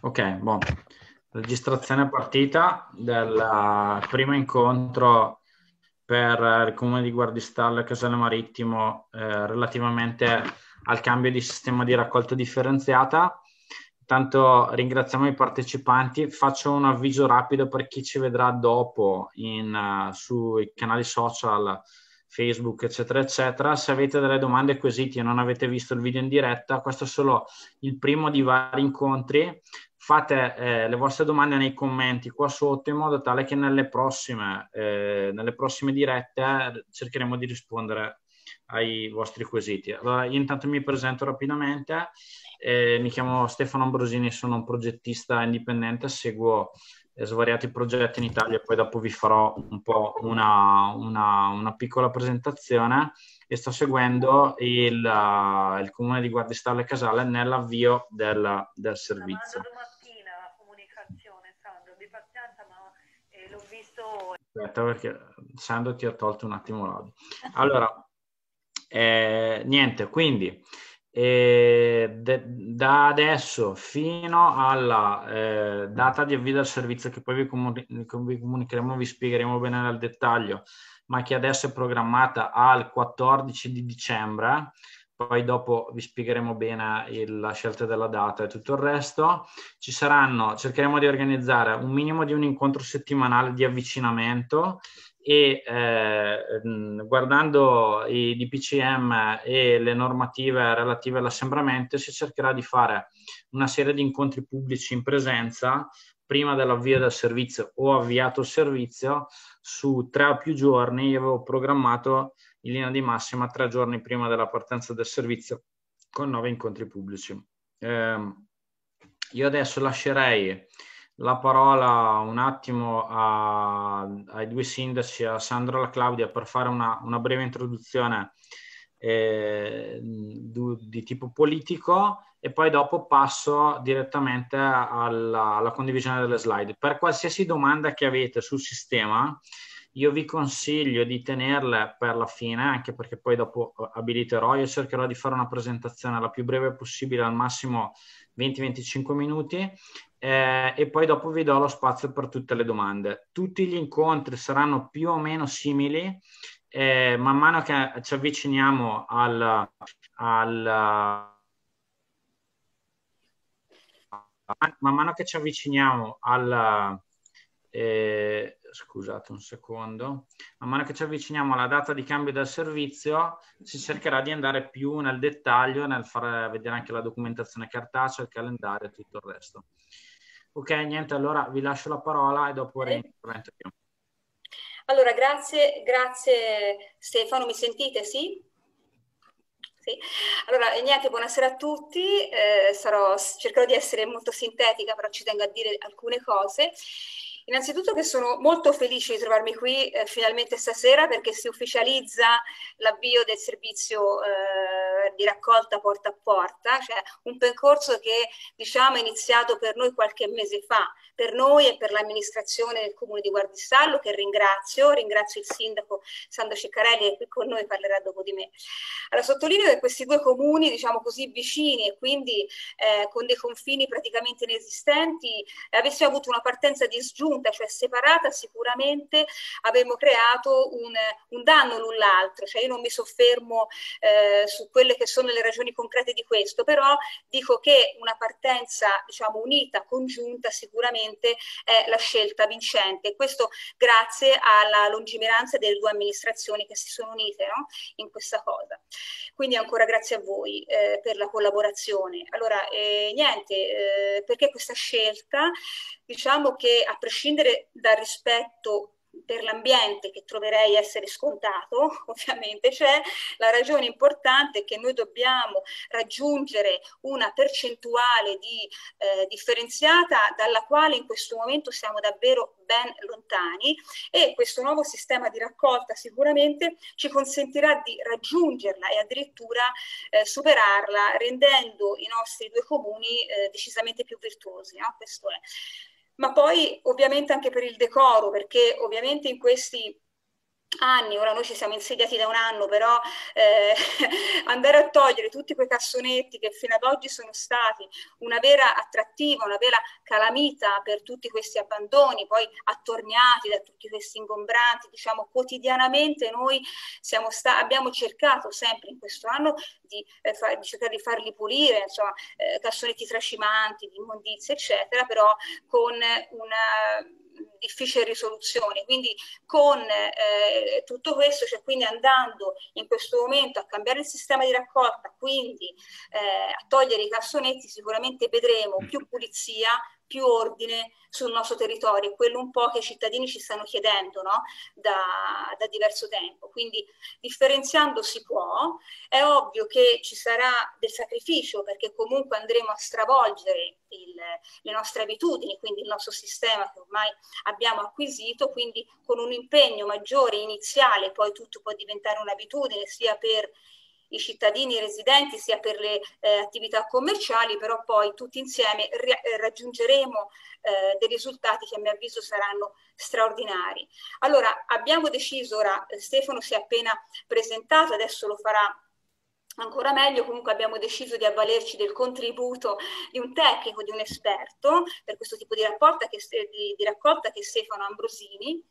Ok, buon. Registrazione partita del eh, primo incontro per eh, il comune di Guardistallo e Casale Marittimo eh, relativamente al cambio di sistema di raccolta differenziata. Intanto ringraziamo i partecipanti, faccio un avviso rapido per chi ci vedrà dopo in, uh, sui canali social Facebook, eccetera, eccetera. Se avete delle domande, quesiti e non avete visto il video in diretta, questo è solo il primo di vari incontri. Fate eh, le vostre domande nei commenti qua sotto in modo tale che nelle prossime, eh, nelle prossime dirette eh, cercheremo di rispondere ai vostri quesiti. Allora, io intanto mi presento rapidamente. Eh, mi chiamo Stefano Ambrosini, sono un progettista indipendente, seguo svariati progetti in Italia, poi dopo vi farò un po' una, una, una piccola presentazione e sto seguendo il, uh, il comune di Guardistalla e Casale nell'avvio del, del servizio. Mattina la comunicazione, Sandro, di pazienza, ma eh, l'ho visto... Aspetta perché Sandro ti ha tolto un attimo l'audio. Allora, eh, niente, quindi e de- da adesso fino alla eh, data di avvio del servizio che poi vi, comun- vi comunicheremo, vi spiegheremo bene nel dettaglio, ma che adesso è programmata al 14 di dicembre, poi dopo vi spiegheremo bene il, la scelta della data e tutto il resto. Ci saranno, cercheremo di organizzare un minimo di un incontro settimanale di avvicinamento e eh, guardando i DPCM e le normative relative all'assembramento si cercherà di fare una serie di incontri pubblici in presenza prima dell'avvio del servizio o avviato il servizio su tre o più giorni, io avevo programmato in linea di massima tre giorni prima della partenza del servizio con nove incontri pubblici. Eh, io adesso lascerei la parola un attimo a, ai due sindaci, a Sandro e a Claudia, per fare una, una breve introduzione eh, du, di tipo politico e poi dopo passo direttamente alla, alla, condivisione delle slide. Per qualsiasi domanda che avete sul sistema, io vi consiglio di tenerle per la fine, anche perché poi dopo eh, abiliterò, io cercherò di fare una presentazione la più breve possibile, al massimo 20-25 minuti eh, e poi dopo vi do lo spazio per tutte le domande. Tutti gli incontri saranno più o meno simili, eh, man mano che ci avviciniamo al, al man mano che ci avviciniamo al, eh, scusate un secondo, man mano che ci avviciniamo alla data di cambio del servizio si cercherà di andare più nel dettaglio, nel far vedere anche la documentazione cartacea, il calendario e tutto il resto. Ok, niente, allora vi lascio la parola e dopo eh. reintervento io. Allora, grazie, grazie Stefano, mi sentite? Sì? Sì. Allora, niente, buonasera a tutti, eh, sarò, cercherò di essere molto sintetica, però ci tengo a dire alcune cose. Innanzitutto che sono molto felice di trovarmi qui eh, finalmente stasera perché si ufficializza l'avvio del servizio eh, di raccolta porta a porta, cioè un percorso che diciamo è iniziato per noi qualche mese fa, per noi e per l'amministrazione del comune di Guardistallo che ringrazio, ringrazio il sindaco Sandro Ciccarelli che qui con noi parlerà dopo di me. Allora sottolineo che questi due comuni diciamo così vicini e quindi eh, con dei confini praticamente inesistenti avessero avuto una partenza disgiunta congiunta, cioè separata, sicuramente avremmo creato un, un danno l'un l'altro. Cioè io non mi soffermo eh, su quelle che sono le ragioni concrete di questo, però dico che una partenza diciamo, unita, congiunta, sicuramente è la scelta vincente. Questo grazie alla lungimiranza delle due amministrazioni che si sono unite no? in questa cosa. Quindi ancora grazie a voi eh, per la collaborazione. Allora, eh, niente, eh, perché questa scelta? diciamo che a prescindere dal rispetto per l'ambiente che troverei essere scontato, ovviamente c'è, la ragione importante è che noi dobbiamo raggiungere una percentuale di, eh, differenziata dalla quale in questo momento siamo davvero ben lontani e questo nuovo sistema di raccolta sicuramente ci consentirà di raggiungerla e addirittura eh, superarla rendendo i nostri due comuni eh, decisamente più virtuosi. No? Questo è ma poi ovviamente anche per il decoro, perché ovviamente in questi anni, ora noi ci siamo insediati da un anno, però eh, andare a togliere tutti quei cassonetti che fino ad oggi sono stati una vera attrattiva, una vera calamita per tutti questi abbandoni, poi attorniati da tutti questi ingombranti, diciamo quotidianamente noi sta- abbiamo cercato sempre in questo anno di, eh, far- di cercare di farli pulire, insomma, eh, cassonetti trascimanti, di immondizie, eccetera, però con una difficile risoluzione. Quindi con eh, tutto questo, cioè quindi andando in questo momento a cambiare il sistema di raccolta, quindi eh, a togliere i cassonetti, sicuramente vedremo mm. più pulizia, più ordine sul nostro territorio, quello un po' che i cittadini ci stanno chiedendo no? da, da, diverso tempo. Quindi differenziando si può, è ovvio che ci sarà del sacrificio perché comunque andremo a stravolgere il, le nostre abitudini, quindi il nostro sistema che ormai abbiamo acquisito, quindi con un impegno maggiore iniziale, poi tutto può diventare un'abitudine sia per i cittadini residenti sia per le eh, attività commerciali, però poi tutti insieme ri- eh, raggiungeremo eh, dei risultati che a mio avviso saranno straordinari. Allora abbiamo deciso ora, eh, Stefano si è appena presentato, adesso lo farà Ancora meglio, comunque abbiamo deciso di avvalerci del contributo di un tecnico, di un esperto per questo tipo di, che, di, di raccolta che è Stefano Ambrosini.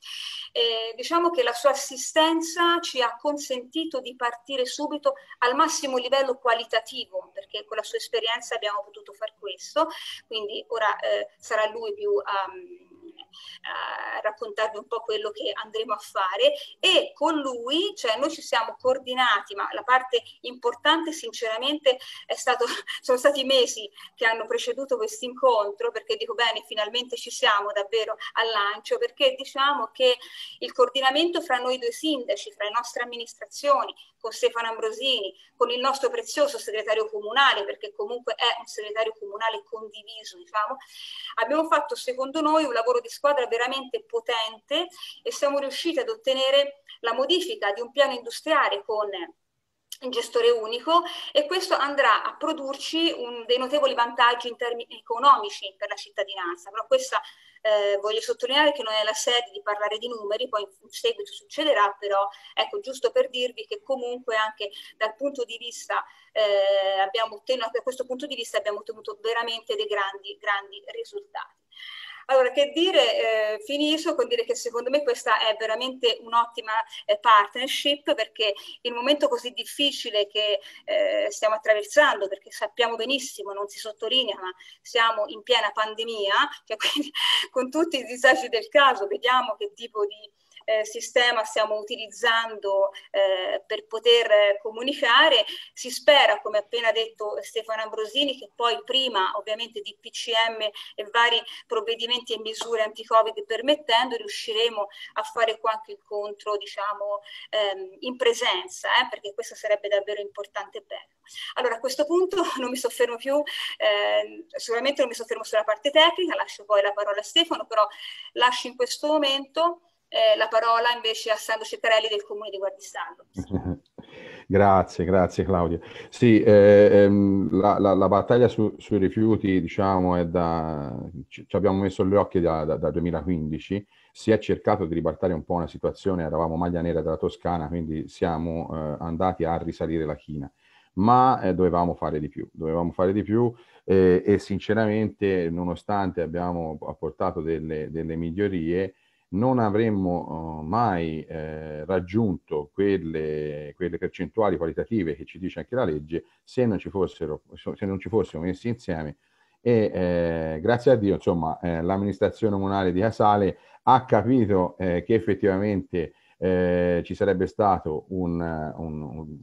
Eh, diciamo che la sua assistenza ci ha consentito di partire subito al massimo livello qualitativo, perché con la sua esperienza abbiamo potuto far questo, quindi ora eh, sarà lui più... Um, eh, raccontarvi un po' quello che andremo a fare e con lui, cioè noi ci siamo coordinati, ma la parte importante sinceramente è stato, sono stati mesi che hanno preceduto questo incontro perché dico bene, finalmente ci siamo davvero al lancio perché diciamo che il coordinamento fra noi due sindaci, fra le nostre amministrazioni, con Stefano Ambrosini, con il nostro prezioso segretario comunale, perché comunque è un segretario comunale condiviso, diciamo, abbiamo fatto secondo noi un lavoro di squadra veramente potente e siamo riusciti ad ottenere la modifica di un piano industriale con in gestore unico e questo andrà a produrci un, dei notevoli vantaggi in termini economici per la cittadinanza, però questa eh, voglio sottolineare che non è la sede di parlare di numeri, poi in seguito succederà, però ecco giusto per dirvi che comunque anche dal punto di vista, eh, abbiamo ottenuto, da questo punto di vista abbiamo ottenuto veramente dei grandi, grandi risultati. Allora, che dire, eh, finisco con dire che secondo me questa è veramente un'ottima eh, partnership perché il momento così difficile che eh, stiamo attraversando, perché sappiamo benissimo, non si sottolinea, ma siamo in piena pandemia, cioè quindi con tutti i disagi del caso, vediamo che tipo di eh, sistema stiamo utilizzando eh, per poter eh, comunicare. Si spera, come appena detto Stefano Ambrosini, che poi prima ovviamente di PCM e vari provvedimenti e misure anti-Covid permettendo, riusciremo a fare qualche incontro diciamo, ehm, in presenza, eh, perché questo sarebbe davvero importante e bello. Allora a questo punto non mi soffermo più, eh, sicuramente non mi soffermo sulla parte tecnica, lascio poi la parola a Stefano, però lascio in questo momento eh, la parola invece a Sandro Ceccarelli del comune di Guardistanno. grazie, grazie Claudia. Sì, eh, ehm, la, la, la, battaglia su, sui rifiuti, diciamo, è da, ci, ci abbiamo messo gli occhi dal da, da 2015 si è cercato di ribaltare un po' una situazione, eravamo maglia nera della Toscana, quindi siamo eh, andati a risalire la china, ma eh, dovevamo fare di più, dovevamo fare di più eh, e sinceramente nonostante abbiamo apportato delle, delle migliorie, non avremmo oh, mai eh, raggiunto quelle, quelle, percentuali qualitative che ci dice anche la legge se non ci, fossero, se non ci fossimo messi insieme. E eh, grazie a Dio, insomma, eh, l'amministrazione comunale di Casale ha capito eh, che effettivamente eh, ci sarebbe stata un, un, un,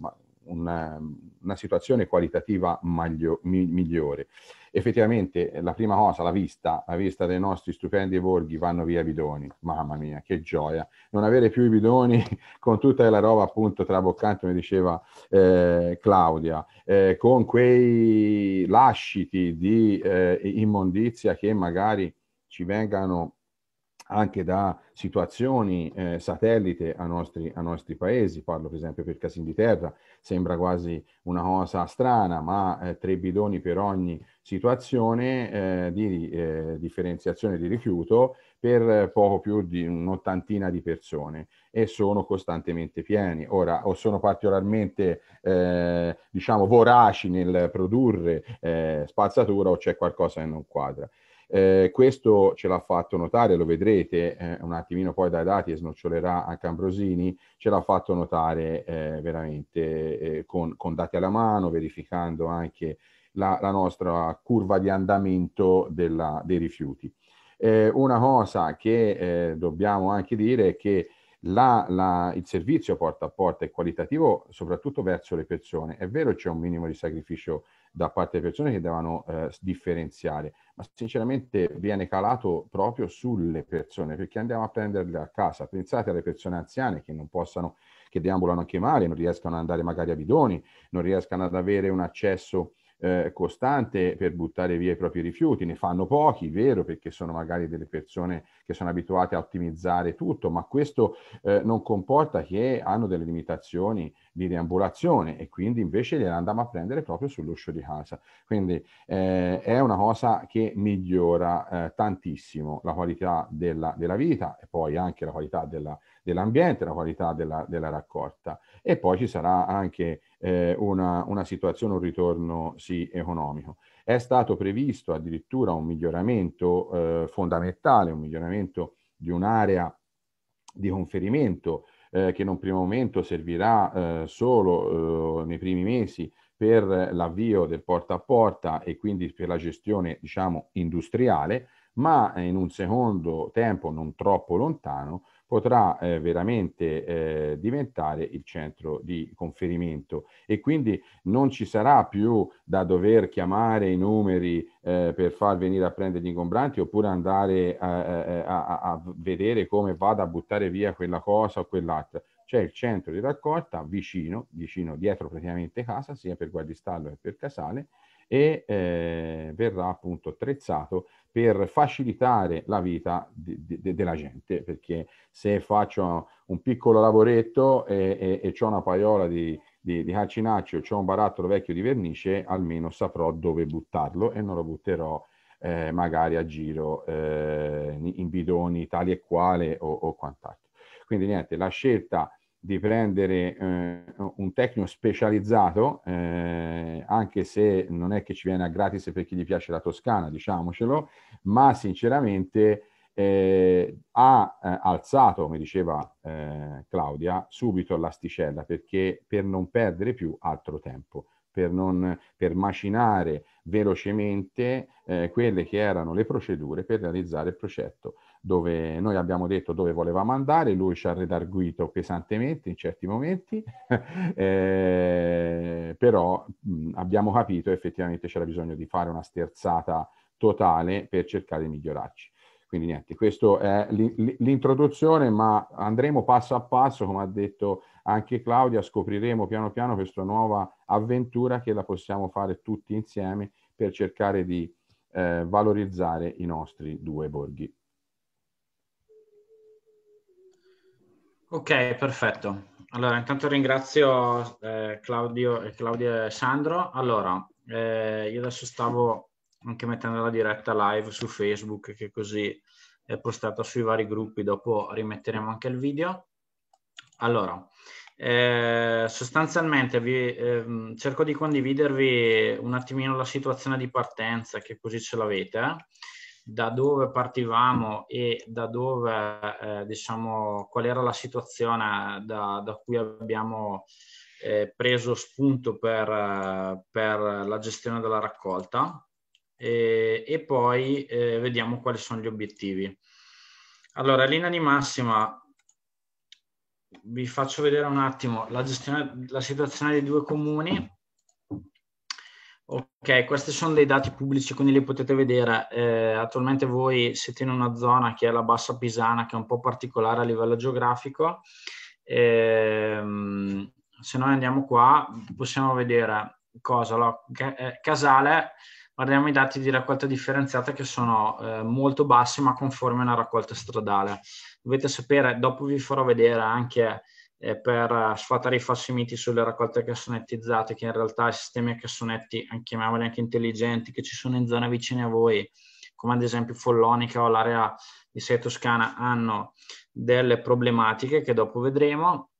una, una, situazione qualitativa maglio, mi, migliore effettivamente eh, la prima cosa, la vista, la vista dei nostri stupendi borghi vanno via i bidoni, mamma mia, che gioia, non avere più i bidoni con tutta la roba appunto traboccante, come diceva eh, Claudia, eh, con quei lasciti di eh, immondizia che magari ci vengano anche da situazioni eh, satellite a nostri, a nostri paesi, parlo per esempio per Casin di Terra, sembra quasi una cosa strana, ma eh, tre bidoni per ogni situazione eh, di eh, differenziazione di rifiuto per poco più di un'ottantina di persone e sono costantemente pieni. Ora, o sono particolarmente, eh, diciamo, voraci nel produrre eh, spazzatura o c'è qualcosa che non quadra. Eh, questo ce l'ha fatto notare, lo vedrete eh, un attimino poi dai dati e snocciolerà anche Ambrosini, ce l'ha fatto notare eh, veramente eh, con, con, dati alla mano, verificando anche la, la nostra curva di andamento della, dei rifiuti. Eh, una cosa che eh, dobbiamo anche dire è che la, la, il servizio porta a porta è qualitativo soprattutto verso le persone. È vero c'è un minimo di sacrificio da parte delle persone che devono eh, differenziare, ma sinceramente viene calato proprio sulle persone perché andiamo a prenderle a casa. Pensate alle persone anziane che non possano, che deambulano anche male, non riescano ad andare magari a bidoni, non riescano ad avere un accesso eh, costante per buttare via i propri rifiuti, ne fanno pochi, vero, perché sono magari delle persone che sono abituate a ottimizzare tutto, ma questo eh, non comporta che hanno delle limitazioni di deambulazione e quindi invece gliela andiamo a prendere proprio sull'uscio di casa. Quindi eh, è una cosa che migliora eh, tantissimo la qualità della, della, vita e poi anche la qualità della, dell'ambiente, la qualità della, della, raccolta. E poi ci sarà anche eh, una, una situazione, un ritorno sì economico. È stato previsto addirittura un miglioramento eh, fondamentale, un miglioramento di un'area di conferimento eh, che in un primo momento servirà eh, solo eh, nei primi mesi per l'avvio del porta a porta e quindi per la gestione diciamo industriale, ma in un secondo tempo non troppo lontano potrà eh, veramente eh, diventare il centro di conferimento e quindi non ci sarà più da dover chiamare i numeri eh, per far venire a prendere gli ingombranti oppure andare a, a, a vedere come vada a buttare via quella cosa o quell'altra. C'è il centro di raccolta vicino, vicino dietro praticamente casa, sia per guardistallo che per casale, e eh, verrà appunto attrezzato per facilitare la vita de- de- della gente, perché se faccio un piccolo lavoretto e, e, e ho una paiola di, di, di calcinaccio, ho un barattolo vecchio di vernice, almeno saprò dove buttarlo e non lo butterò eh, magari a giro eh, in bidoni tali e quale o, o quant'altro. Quindi niente, la scelta di prendere eh, un tecnico specializzato, eh, anche se non è che ci viene a gratis per chi gli piace la Toscana, diciamocelo, ma sinceramente eh, ha eh, alzato, come diceva eh, Claudia, subito l'asticella perché per non perdere più altro tempo. Per, non, per macinare velocemente eh, quelle che erano le procedure per realizzare il progetto dove noi abbiamo detto dove volevamo andare, lui ci ha redarguito pesantemente in certi momenti, eh, però mh, abbiamo capito che effettivamente c'era bisogno di fare una sterzata totale per cercare di migliorarci. Quindi niente, questa è l'introduzione, ma andremo passo a passo, come ha detto anche Claudia, scopriremo piano piano questa nuova avventura che la possiamo fare tutti insieme per cercare di eh, valorizzare i nostri due borghi. Ok, perfetto. Allora, intanto ringrazio eh, Claudio, e Claudia e Sandro. Allora, eh, io adesso stavo anche mettendo la diretta live su Facebook, che così è postata sui vari gruppi, dopo rimetteremo anche il video. Allora, eh, sostanzialmente vi, ehm, cerco di condividervi un attimino la situazione di partenza, che così ce l'avete. Eh? da dove partivamo e da dove, eh, diciamo, qual era la situazione da, da cui abbiamo eh, preso spunto per, eh, per, la gestione della raccolta e, e poi eh, vediamo quali sono gli obiettivi. Allora, linea di massima, vi faccio vedere un attimo la, gestione, la situazione dei due comuni Ok, questi sono dei dati pubblici, quindi li potete vedere. Eh, attualmente voi siete in una zona che è la Bassa Pisana, che è un po' particolare a livello geografico. Eh, se noi andiamo qua, possiamo vedere cosa? Allora, eh, Casale, guardiamo i dati di raccolta differenziata che sono eh, molto bassi ma conformi a una raccolta stradale. Dovete sapere, dopo vi farò vedere anche eh, per sfatare i falsi miti sulle raccolte cassonettizzate, che in realtà i sistemi a cassonetti, eh, chiamiamoli anche intelligenti, che ci sono in zone vicine a voi, come ad esempio Follonica o l'area di Sei Toscana, hanno delle problematiche che dopo vedremo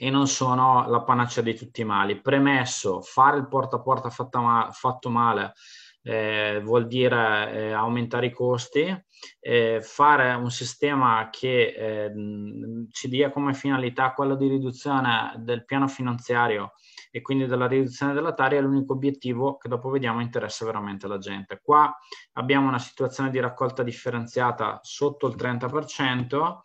e non sono la panacea di tutti i mali. Premesso, fare il porta a porta fatto male eh, vuol dire eh, aumentare i costi, eh, fare un sistema che eh, ci dia come finalità quello di riduzione del piano finanziario e quindi della riduzione della taria è l'unico obiettivo che dopo vediamo interessa veramente la gente. Qua abbiamo una situazione di raccolta differenziata sotto il 30%,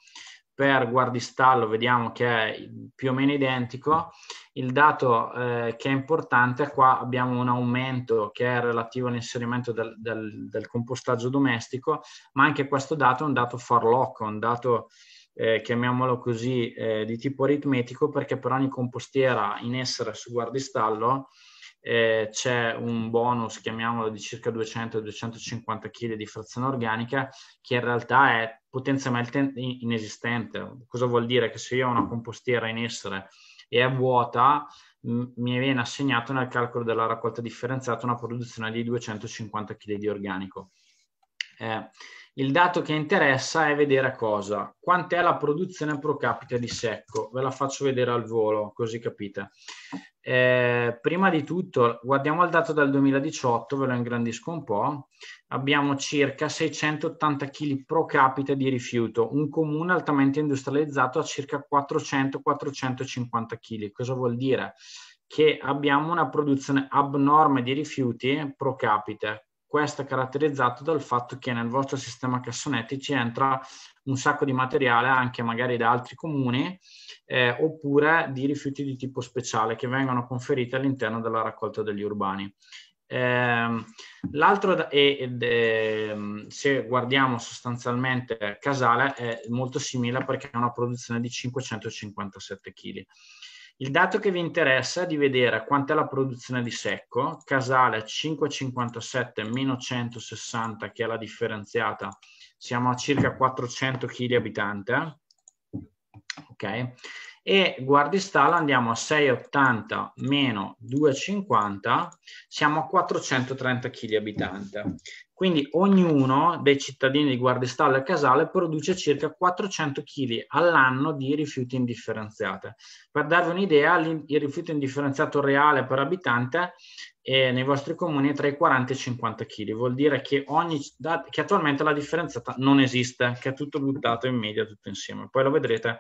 per guardistallo vediamo che è più o meno identico il dato eh, che è importante, qua abbiamo un aumento che è relativo all'inserimento del, del, del compostaggio domestico, ma anche questo dato è un dato farlocco, un dato eh, chiamiamolo così, eh, di tipo aritmetico, perché per ogni compostiera in essere su guardistallo eh, c'è un bonus, chiamiamolo, di circa 200-250 kg di frazione organica, che in realtà è potenzialmente inesistente. Cosa vuol dire? Che se io ho una compostiera in essere e è vuota, mi viene assegnato nel calcolo della raccolta differenziata una produzione di 250 kg di organico. Eh, il dato che interessa è vedere cosa, quant'è la produzione pro capita di secco. Ve la faccio vedere al volo, così capite. Eh, prima di tutto, guardiamo il dato dal 2018, ve lo ingrandisco un po' abbiamo circa 680 kg pro capita di rifiuto, un comune altamente industrializzato ha circa 400-450 kg. Cosa vuol dire? Che abbiamo una produzione abnorme di rifiuti pro capita. Questo è caratterizzato dal fatto che nel vostro sistema cassonetti ci entra un sacco di materiale anche magari da altri comuni eh, oppure di rifiuti di tipo speciale che vengono conferiti all'interno della raccolta degli urbani Ehm, l'altro, è, è, ehm, se guardiamo sostanzialmente Casale, è molto simile perché ha una produzione di 557 kg. Il dato che vi interessa è di vedere quant'è la produzione di secco, Casale 557 meno 160 che è la differenziata, siamo a circa 400 kg abitante, ok? e guardi stalla andiamo a 6,80 meno 2,50 siamo a 430 kg abitante quindi ognuno dei cittadini di Guardistalla e Casale produce circa 400 kg all'anno di rifiuti indifferenziati. Per darvi un'idea, il rifiuto indifferenziato reale per abitante eh, nei vostri comuni è tra i 40 e i 50 kg, vuol dire che, ogni, che attualmente la differenziata non esiste, che è tutto buttato in media tutto insieme. Poi lo vedrete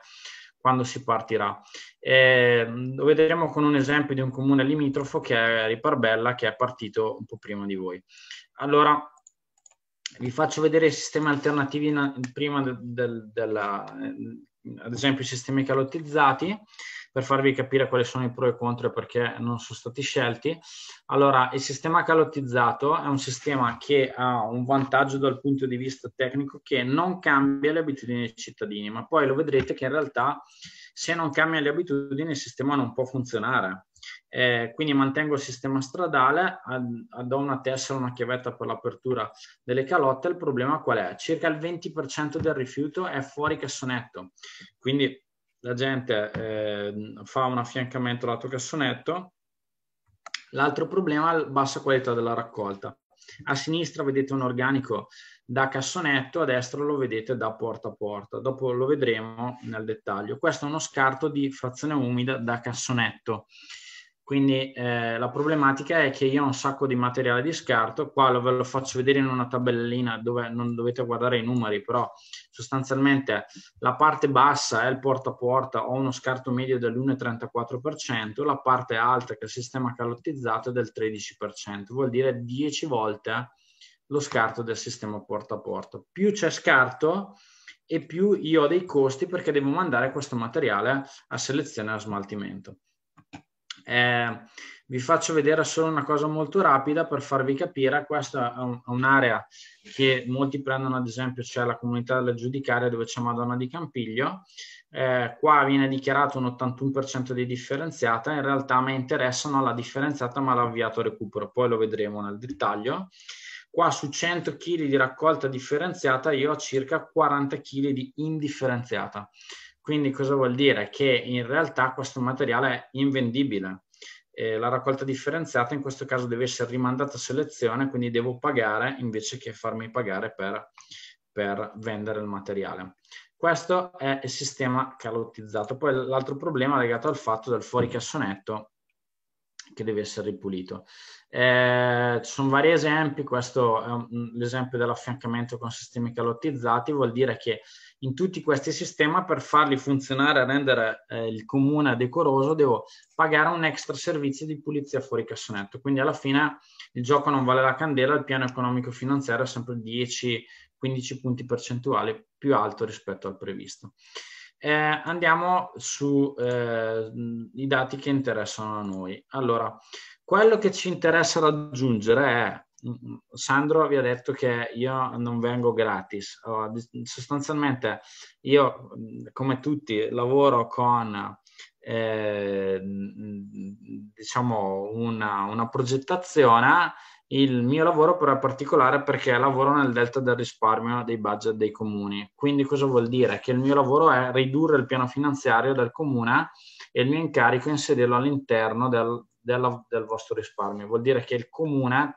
quando si partirà. Eh, lo vedremo con un esempio di un comune limitrofo che è Riparbella, che è partito un po' prima di voi. Allora, vi faccio vedere i sistemi alternativi in, prima del, del, della, ad esempio i sistemi calottizzati per farvi capire quali sono i pro e i contro e perché non sono stati scelti. Allora, il sistema calottizzato è un sistema che ha un vantaggio dal punto di vista tecnico che non cambia le abitudini dei cittadini, ma poi lo vedrete che in realtà se non cambia le abitudini il sistema non può funzionare. Eh, quindi mantengo il sistema stradale, do una tessera, una chiavetta per l'apertura delle calotte. Il problema qual è? Circa il 20% del rifiuto è fuori cassonetto, quindi la gente eh, fa un affiancamento lato cassonetto. L'altro problema è la bassa qualità della raccolta. A sinistra vedete un organico da cassonetto, a destra lo vedete da porta a porta. Dopo lo vedremo nel dettaglio. Questo è uno scarto di frazione umida da cassonetto. Quindi eh, la problematica è che io ho un sacco di materiale di scarto, qua ve lo faccio vedere in una tabellina dove non dovete guardare i numeri, però sostanzialmente la parte bassa è il porta a porta, ho uno scarto medio dell'1,34%, la parte alta che è il sistema calottizzato è del 13%, vuol dire 10 volte lo scarto del sistema porta a porta. Più c'è scarto e più io ho dei costi perché devo mandare questo materiale a selezione e a smaltimento. Eh, vi faccio vedere solo una cosa molto rapida per farvi capire, questa è un'area che molti prendono ad esempio, c'è cioè la comunità della giudicaria dove c'è Madonna di Campiglio, eh, qua viene dichiarato un 81% di differenziata, in realtà a me interessa non la differenziata ma l'avviato recupero, poi lo vedremo nel dettaglio. Qua su 100 kg di raccolta differenziata io ho circa 40 kg di indifferenziata. Quindi cosa vuol dire? Che in realtà questo materiale è invendibile. Eh, la raccolta differenziata in questo caso deve essere rimandata a selezione, quindi devo pagare invece che farmi pagare per, per vendere il materiale. Questo è il sistema calottizzato. Poi l'altro problema è legato al fatto del fuoricassonetto che deve essere ripulito. Eh, ci sono vari esempi, questo è un, l'esempio dell'affiancamento con sistemi calottizzati, vuol dire che in tutti questi sistemi per farli funzionare e rendere eh, il comune decoroso devo pagare un extra servizio di pulizia fuori cassonetto. Quindi alla fine il gioco non vale la candela, il piano economico finanziario è sempre 10-15 punti percentuali più alto rispetto al previsto. Eh, andiamo sui eh, dati che interessano a noi. Allora, quello che ci interessa raggiungere è Sandro vi ha detto che io non vengo gratis. Sostanzialmente io, come tutti, lavoro con eh, diciamo una, una progettazione il mio lavoro però è particolare perché lavoro nel delta del risparmio dei budget dei comuni. Quindi cosa vuol dire? Che il mio lavoro è ridurre il piano finanziario del comune e il mio incarico è inserirlo all'interno del, della, del vostro risparmio. Vuol dire che il comune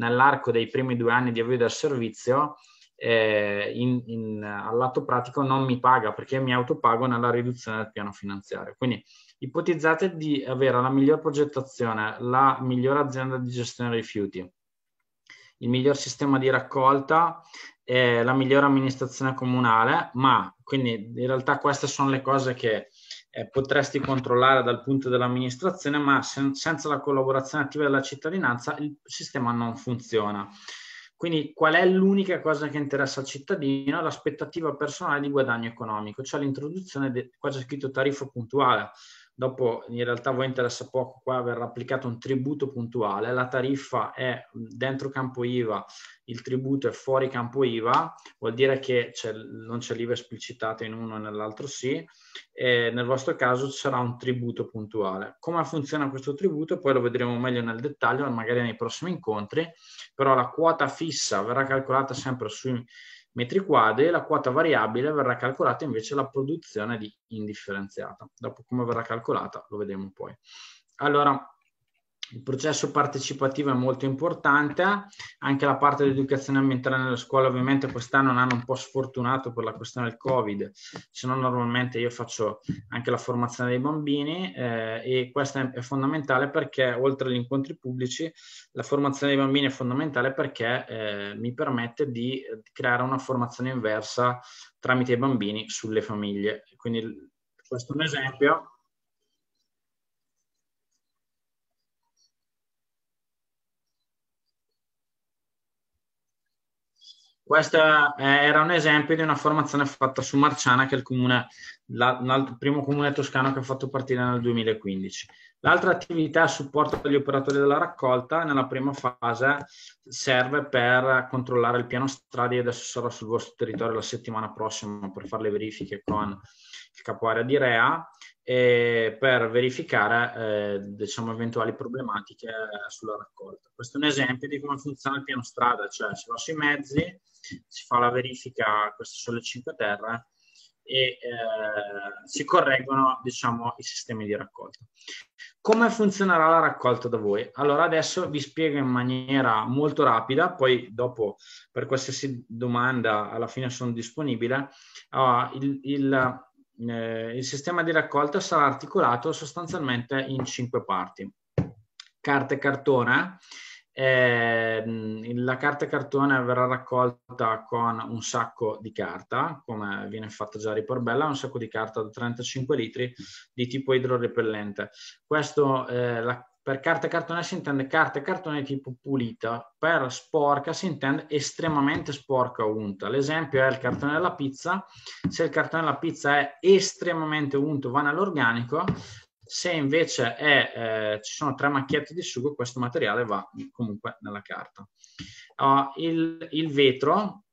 nell'arco dei primi due anni di avvio del servizio, eh, in, in, al lato pratico non mi paga perché mi autopago nella riduzione del piano finanziario. Quindi ipotizzate di avere la miglior progettazione, la migliore azienda di gestione rifiuti, il miglior sistema di raccolta, eh, la migliore amministrazione comunale, ma quindi in realtà queste sono le cose che eh, potresti controllare dal punto dell'amministrazione, ma sen- senza la collaborazione attiva della cittadinanza il sistema non funziona. Quindi qual è l'unica cosa che interessa al cittadino? L'aspettativa personale di guadagno economico, cioè l'introduzione, de- qua c'è scritto tariffa puntuale, dopo in realtà a voi interessa poco, qua verrà applicato un tributo puntuale, la tariffa è mm, dentro campo IVA, il tributo è fuori campo IVA, vuol dire che c'è, non c'è l'IVA esplicitata in uno e nell'altro sì, e nel vostro caso ci sarà un tributo puntuale. Come funziona questo tributo? Poi lo vedremo meglio nel dettaglio, magari nei prossimi incontri, però la quota fissa verrà calcolata sempre sui metri quadri e la quota variabile verrà calcolata invece la produzione di indifferenziata. Dopo come verrà calcolata lo vedremo poi. Allora, il processo partecipativo è molto importante, anche la parte dell'educazione ambientale nella scuola ovviamente quest'anno è un anno un po' sfortunato per la questione del Covid, se no normalmente io faccio anche la formazione dei bambini eh, e questo è fondamentale perché oltre agli incontri pubblici la formazione dei bambini è fondamentale perché eh, mi permette di creare una formazione inversa tramite i bambini sulle famiglie. Quindi questo è un esempio Questo era un esempio di una formazione fatta su Marciana, che è il, comune, la, il primo comune toscano che ha fatto partire nel 2015. L'altra attività a supporto degli operatori della raccolta, nella prima fase, serve per controllare il piano strade. Io adesso sarò sul vostro territorio la settimana prossima per fare le verifiche con il capoarea di REA e per verificare eh, diciamo, eventuali problematiche sulla raccolta. Questo è un esempio di come funziona il piano strada, cioè si va sui mezzi, si fa la verifica, queste sono le 5 terre, e eh, si correggono diciamo, i sistemi di raccolta. Come funzionerà la raccolta da voi? Allora adesso vi spiego in maniera molto rapida, poi dopo per qualsiasi domanda alla fine sono disponibile. Uh, il, il, eh, il sistema di raccolta sarà articolato sostanzialmente in cinque parti. Carta e cartone, Ehm, la carta cartone verrà raccolta con un sacco di carta, come viene fatto già a Riporbella, un sacco di carta da 35 litri di tipo idrorepellente. Questo, eh, la, per carta cartone si intende carta cartone tipo pulita, per sporca si intende estremamente sporca o unta. L'esempio è il cartone della pizza, se il cartone della pizza è estremamente unto, va nell'organico, se invece è, eh, ci sono tre macchiette di sugo, questo materiale va comunque nella carta. Uh, il, il vetro,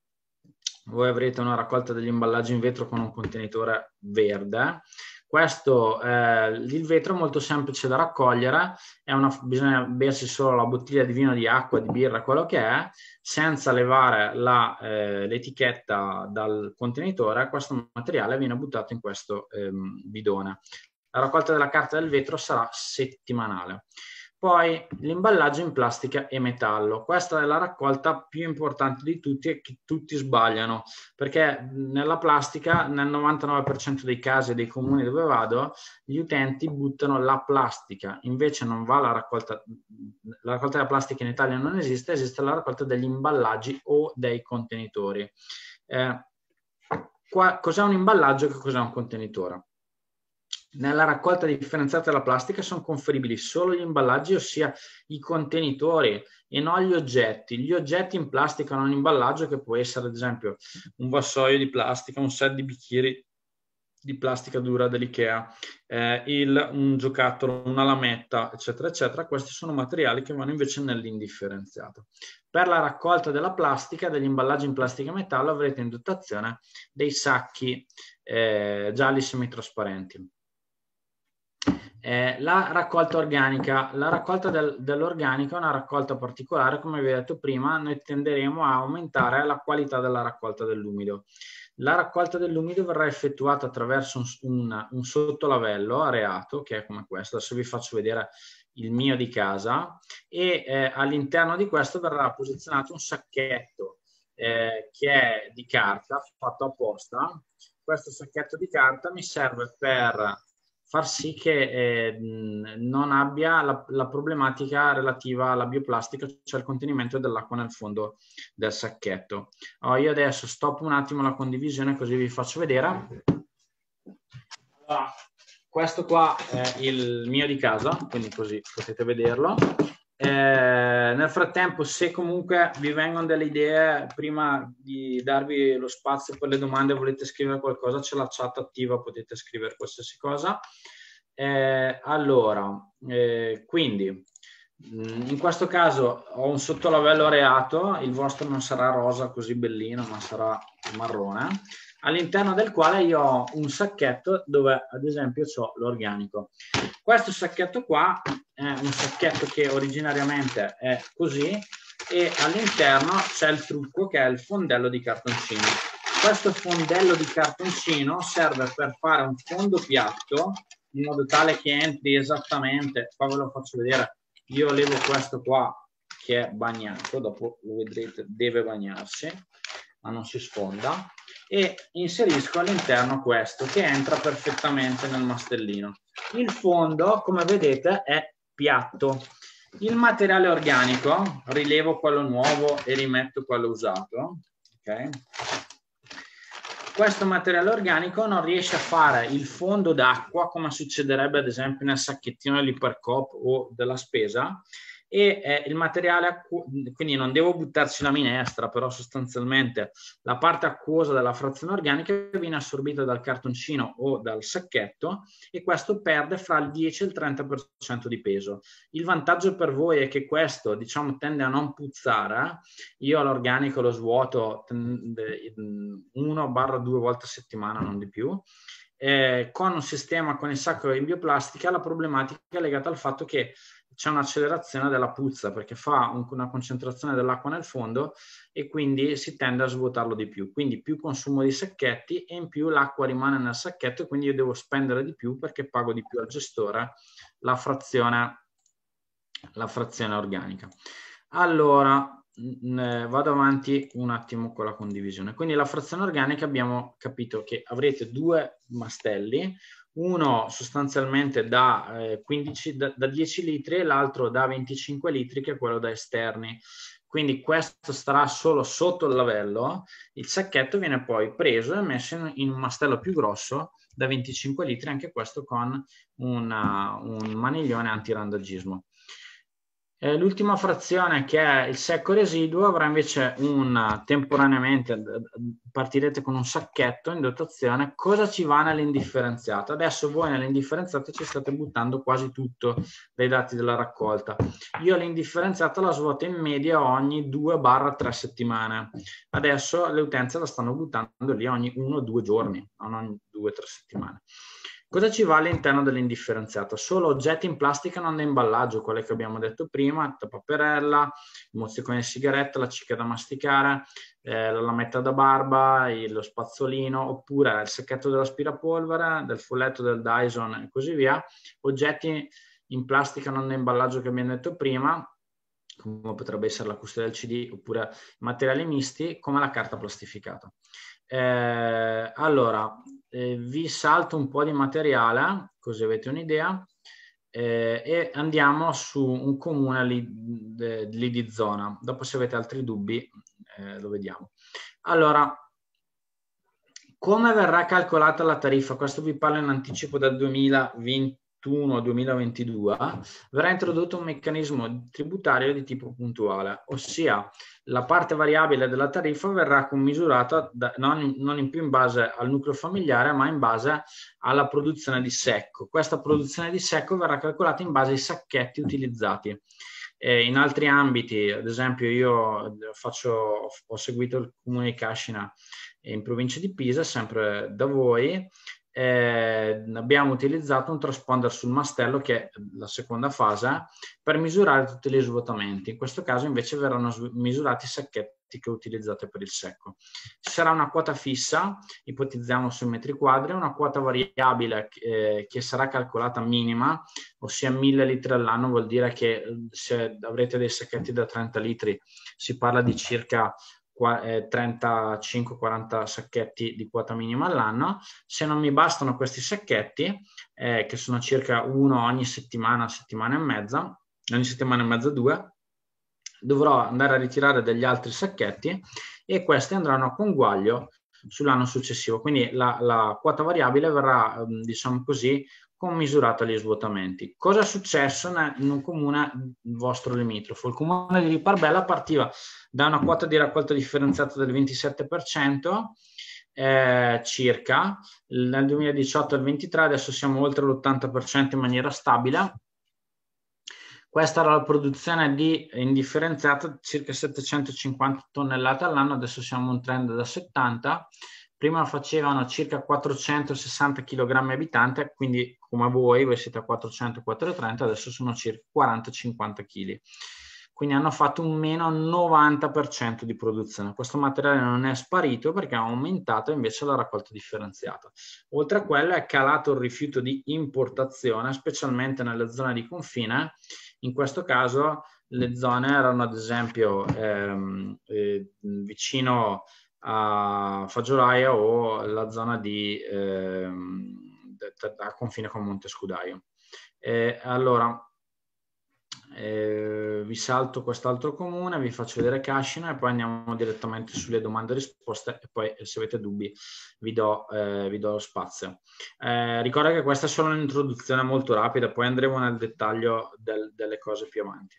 voi avrete una raccolta degli imballaggi in vetro con un contenitore verde. Questo, eh, il vetro è molto semplice da raccogliere, una, bisogna bersi solo la bottiglia di vino, di acqua, di birra, quello che è, senza levare la, eh, l'etichetta dal contenitore, questo materiale viene buttato in questo eh, bidone. La raccolta della carta e del vetro sarà settimanale. Poi l'imballaggio in plastica e metallo. Questa è la raccolta più importante di tutti e che tutti sbagliano, perché nella plastica, nel 99% dei casi dei comuni dove vado, gli utenti buttano la plastica, invece non va la raccolta, la raccolta della plastica in Italia non esiste, esiste la raccolta degli imballaggi o dei contenitori. Eh, qua, cos'è un imballaggio e cos'è un contenitore? Nella raccolta differenziata della plastica sono conferibili solo gli imballaggi, ossia i contenitori e non gli oggetti. Gli oggetti in plastica non imballaggio che può essere ad esempio un vassoio di plastica, un set di bicchieri di plastica dura dell'IKEA, eh, il, un giocattolo, una lametta, eccetera, eccetera. Questi sono materiali che vanno invece nell'indifferenziato. Per la raccolta della plastica, degli imballaggi in plastica e metallo, avrete in dotazione dei sacchi eh, gialli semitrasparenti. Eh, la raccolta organica, la raccolta del, dell'organico è una raccolta particolare, come vi ho detto prima, noi tenderemo a aumentare la qualità della raccolta dell'umido. La raccolta dell'umido verrà effettuata attraverso un, un, un sottolavello areato, che è come questo, adesso vi faccio vedere il mio di casa, e eh, all'interno di questo verrà posizionato un sacchetto eh, che è di carta, fatto apposta. Questo sacchetto di carta mi serve per far sì che eh, non abbia la, la, problematica relativa alla bioplastica, cioè al contenimento dell'acqua nel fondo del sacchetto. Oh, io adesso stop un attimo la condivisione così vi faccio vedere. Allora, questo qua è il mio di casa, quindi così potete vederlo. Eh, nel frattempo, se comunque vi vengono delle idee, prima di darvi lo spazio per le domande, volete scrivere qualcosa, c'è la chat attiva, potete scrivere qualsiasi cosa. Eh, allora, eh, quindi, mm, in questo caso ho un sottolavello areato, il vostro non sarà rosa così bellino, ma sarà marrone all'interno del quale io ho un sacchetto dove ad esempio ho l'organico. Questo sacchetto qua è un sacchetto che originariamente è così e all'interno c'è il trucco che è il fondello di cartoncino. Questo fondello di cartoncino serve per fare un fondo piatto in modo tale che entri esattamente, qua ve lo faccio vedere, io levo questo qua che è bagnato, dopo lo vedrete, deve bagnarsi, ma non si sfonda e inserisco all'interno questo che entra perfettamente nel mastellino. Il fondo, come vedete, è piatto. Il materiale organico, rilevo quello nuovo e rimetto quello usato. Okay? Questo materiale organico non riesce a fare il fondo d'acqua come succederebbe ad esempio nel sacchettino dell'ipercop o della spesa, e eh, il materiale, acqu- quindi non devo buttarci la minestra, però sostanzialmente la parte acquosa della frazione organica viene assorbita dal cartoncino o dal sacchetto e questo perde fra il 10 e il 30% di peso. Il vantaggio per voi è che questo, diciamo, tende a non puzzare. Io l'organico lo svuoto 1-2 volte a settimana, non di più. Eh, con un sistema con il sacco in bioplastica la problematica è legata al fatto che c'è un'accelerazione della puzza perché fa un, una concentrazione dell'acqua nel fondo e quindi si tende a svuotarlo di più. Quindi più consumo di sacchetti e in più l'acqua rimane nel sacchetto e quindi io devo spendere di più perché pago di più al gestore la frazione, la frazione organica. Allora, vado avanti un attimo con la condivisione. Quindi la frazione organica abbiamo capito che avrete due mastelli, uno sostanzialmente da, eh, 15, da, da 10 litri e l'altro da 25 litri, che è quello da esterni quindi questo starà solo sotto il lavello, il sacchetto viene poi preso e messo in, un mastello più grosso da 25 litri, anche questo con una, un maniglione antirandaggismo. Eh, l'ultima frazione che è il secco residuo avrà invece un temporaneamente, partirete con un sacchetto in dotazione, cosa ci va nell'indifferenziata? Adesso voi nell'indifferenziata ci state buttando quasi tutto dai dati della raccolta. Io l'indifferenziata la svuoto in media ogni 2-3 settimane, adesso le utenze la stanno buttando lì ogni 1-2 giorni, non ogni 2-3 settimane. Cosa ci va all'interno dell'indifferenziato? Solo oggetti in plastica non da imballaggio, quelle che abbiamo detto prima, la paperella, il mozzicone di sigaretta, la cicca da masticare, eh, la lametta da barba, lo spazzolino, oppure il sacchetto dell'aspirapolvere, del folletto del Dyson e così via. Oggetti in plastica non da imballaggio che abbiamo detto prima, come potrebbe essere la custodia del CD oppure materiali misti come la carta plastificata. Eh, allora, eh, vi salto un po' di materiale, così avete un'idea, eh, e andiamo su un comune lì, de, lì, di zona. Dopo se avete altri dubbi eh, lo vediamo. Allora, come verrà calcolata la tariffa? Questo vi parlo in anticipo dal 2020, 2021-2022 verrà introdotto un meccanismo tributario di tipo puntuale, ossia la parte variabile della tariffa verrà commisurata da, non, non in più in base al nucleo familiare, ma in base alla produzione di secco. Questa produzione di secco verrà calcolata in base ai sacchetti utilizzati. Eh, in altri ambiti, ad esempio, io faccio, ho seguito il comune di Cascina in provincia di Pisa, sempre da voi, eh, abbiamo utilizzato un transponder sul mastello, che è la seconda fase, per misurare tutti gli svuotamenti. In questo caso invece verranno misurati i sacchetti che utilizzate per il secco. Ci sarà una quota fissa, ipotizziamo su metri quadri, una quota variabile eh, che sarà calcolata minima, ossia 1000 litri all'anno, vuol dire che eh, se avrete dei sacchetti da 30 litri si parla di circa 35-40 eh, sacchetti di quota minima all'anno. Se non mi bastano questi sacchetti, eh, che sono circa uno ogni settimana, settimana e mezza, ogni settimana e mezza due, dovrò andare a ritirare degli altri sacchetti e questi andranno a conguaglio sull'anno successivo. Quindi la, la quota variabile verrà, ehm, diciamo così, commisurata agli svuotamenti. Cosa è successo in un comune vostro limitrofo? Il comune di Riparbella partiva da una quota di raccolta differenziata del 27% eh, circa, dal 2018 al 23 adesso siamo oltre l'80% in maniera stabile. Questa era la produzione di indifferenziata circa 750 tonnellate all'anno, adesso siamo un trend da 70 prima facevano circa 460 kg abitante, quindi come voi, voi siete a 400-430, adesso sono circa 40-50 kg. Quindi hanno fatto un meno 90% di produzione. Questo materiale non è sparito perché ha aumentato invece la raccolta differenziata. Oltre a quello è calato il rifiuto di importazione, specialmente nelle zone di confine. In questo caso le zone erano ad esempio ehm, eh, vicino a Fagiolaia o la zona di, eh, a confine con Monte Scudaio. Eh, allora, eh, vi salto quest'altro comune, vi faccio vedere Cascina e poi andiamo direttamente sulle domande e risposte e poi eh, se avete dubbi vi do, eh, vi do lo spazio. Eh, ricorda che questa è solo un'introduzione molto rapida, poi andremo nel dettaglio del, delle cose più avanti.